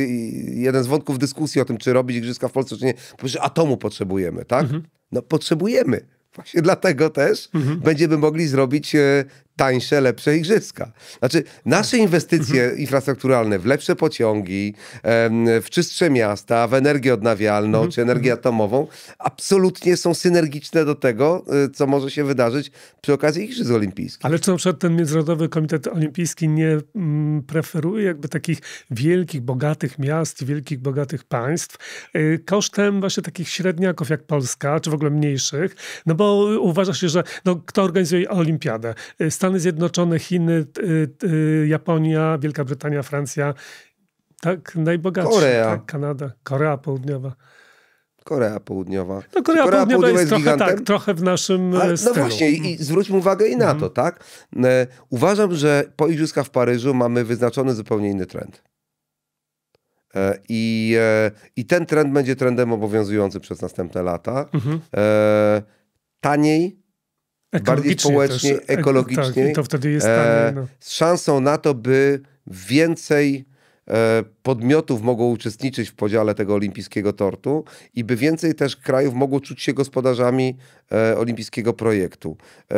jeden z wątków dyskusji o tym, czy robić igrzyska w Polsce, czy nie. że atomu potrzebujemy, tak? No potrzebujemy. Właśnie dlatego też będziemy mogli zrobić e, tańsze, lepsze igrzyska. Znaczy, nasze tak. inwestycje mhm. infrastrukturalne w lepsze pociągi, w czystsze miasta, w energię odnawialną mhm, czy energię mhm. atomową absolutnie są synergiczne do tego, y, co może się wydarzyć przy okazji Igrzysk Olimpijskich. Ale czy na przykład ten Międzynarodowy Komitet Olimpijski nie mm, preferuje jakby takich wielkich, bogatych miast, wielkich, bogatych państw y, kosztem właśnie takich średniaków jak Polska, czy w ogóle mniejszych? No bo uważa się, że no, kto organizuje olimpiadę? Y, Stan Stany Zjednoczone, Chiny, y, y, Japonia, Wielka Brytania, Francja. Tak, najbogatsze. Korea. Tak, Kanada, Korea Południowa. Korea Południowa. No Korea, Korea Południowa, Południowa jest, jest trochę, tak, trochę w naszym Ale, no stylu. No właśnie i, i mhm. zwróćmy uwagę i na mm. to, mhm. tak? E, uważam, że po Igrzyskach w Paryżu mamy wyznaczony zupełnie inny trend. E, I, e, i ten trend będzie trendem obowiązującym przez następne lata. Mhm. Taniej, bardziej społecznie, też, ekologicznie. Tak, to wtedy jest e, tanie, no. Z szansą na to, by więcej e, podmiotów mogło uczestniczyć w podziale tego olimpijskiego tortu i by więcej też krajów mogło czuć się gospodarzami e, olimpijskiego projektu. E,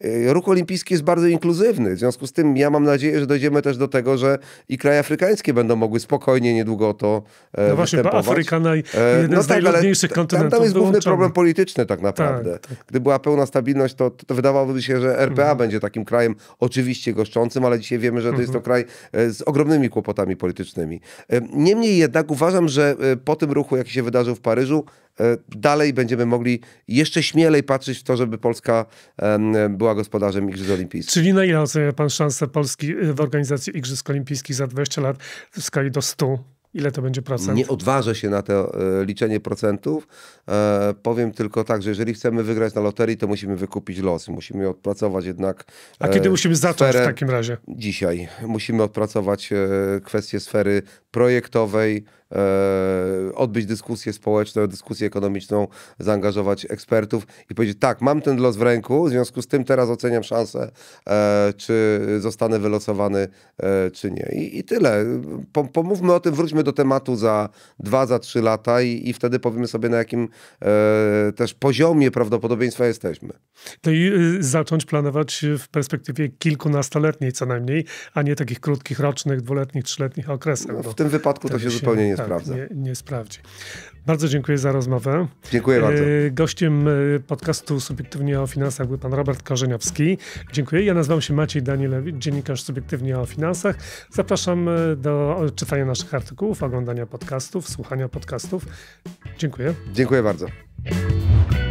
e, ruch olimpijski jest bardzo inkluzywny, w związku z tym ja mam nadzieję, że dojdziemy też do tego, że i kraje afrykańskie będą mogły spokojnie niedługo o to e, No właśnie, bo Afryka naj, e, no jeden no z tak, najludniejszych kontynentów. Tam, tam jest główny problem polityczny tak naprawdę. Tak, tak. Gdy była pełna stabilność, to, to, to wydawałoby się, że RPA mhm. będzie takim krajem oczywiście goszczącym, ale dzisiaj wiemy, że to mhm. jest to mhm. kraj e, z ogromnymi kłopotami politycznymi. E, niemniej jednak uważam, że e, po tym ruchu, jaki się wydarzył w Paryżu, e, dalej będziemy mogli jeszcze śmielej patrzeć w to, żeby Polska była gospodarzem Igrzysk Olimpijskich. Czyli na ile ocenia pan szansę Polski w organizacji Igrzysk Olimpijskich za 20 lat w skali do 100? Ile to będzie procent? Nie odważę się na to e, liczenie procentów. E, powiem tylko tak, że jeżeli chcemy wygrać na loterii, to musimy wykupić los. Musimy odpracować jednak. E, A kiedy musimy zacząć sferę, w takim razie? Dzisiaj. Musimy odpracować e, kwestię sfery projektowej, E, odbyć dyskusję społeczną, dyskusję ekonomiczną, zaangażować ekspertów i powiedzieć tak, mam ten los w ręku, w związku z tym teraz oceniam szansę, e, czy zostanę wylosowany, e, czy nie. I, i tyle. pomówmy o tym, wróćmy do tematu za dwa, za trzy lata i, i wtedy powiemy sobie na jakim też poziomie prawdopodobieństwa jesteśmy. To i y, zacząć planować w perspektywie kilkunastoletniej co najmniej, a nie takich krótkich, rocznych, dwuletnich, trzyletnich okresów. No, w tym wypadku to tak się, się zupełnie nie tak, Nie, nie sprawdzi. Bardzo dziękuję za rozmowę. Dziękuję e, bardzo. Gościem e, podcastu Subiektywnie o Finansach był pan Robert Korzeniowski. Dziękuję. Ja nazywam się Maciej Danielewicz, dziennikarz Subiektywnie o Finansach. Zapraszam e, do czytania naszych artykułów, oglądania podcastów, słuchania podcastów. Dziękuję. Dziękuję bardzo.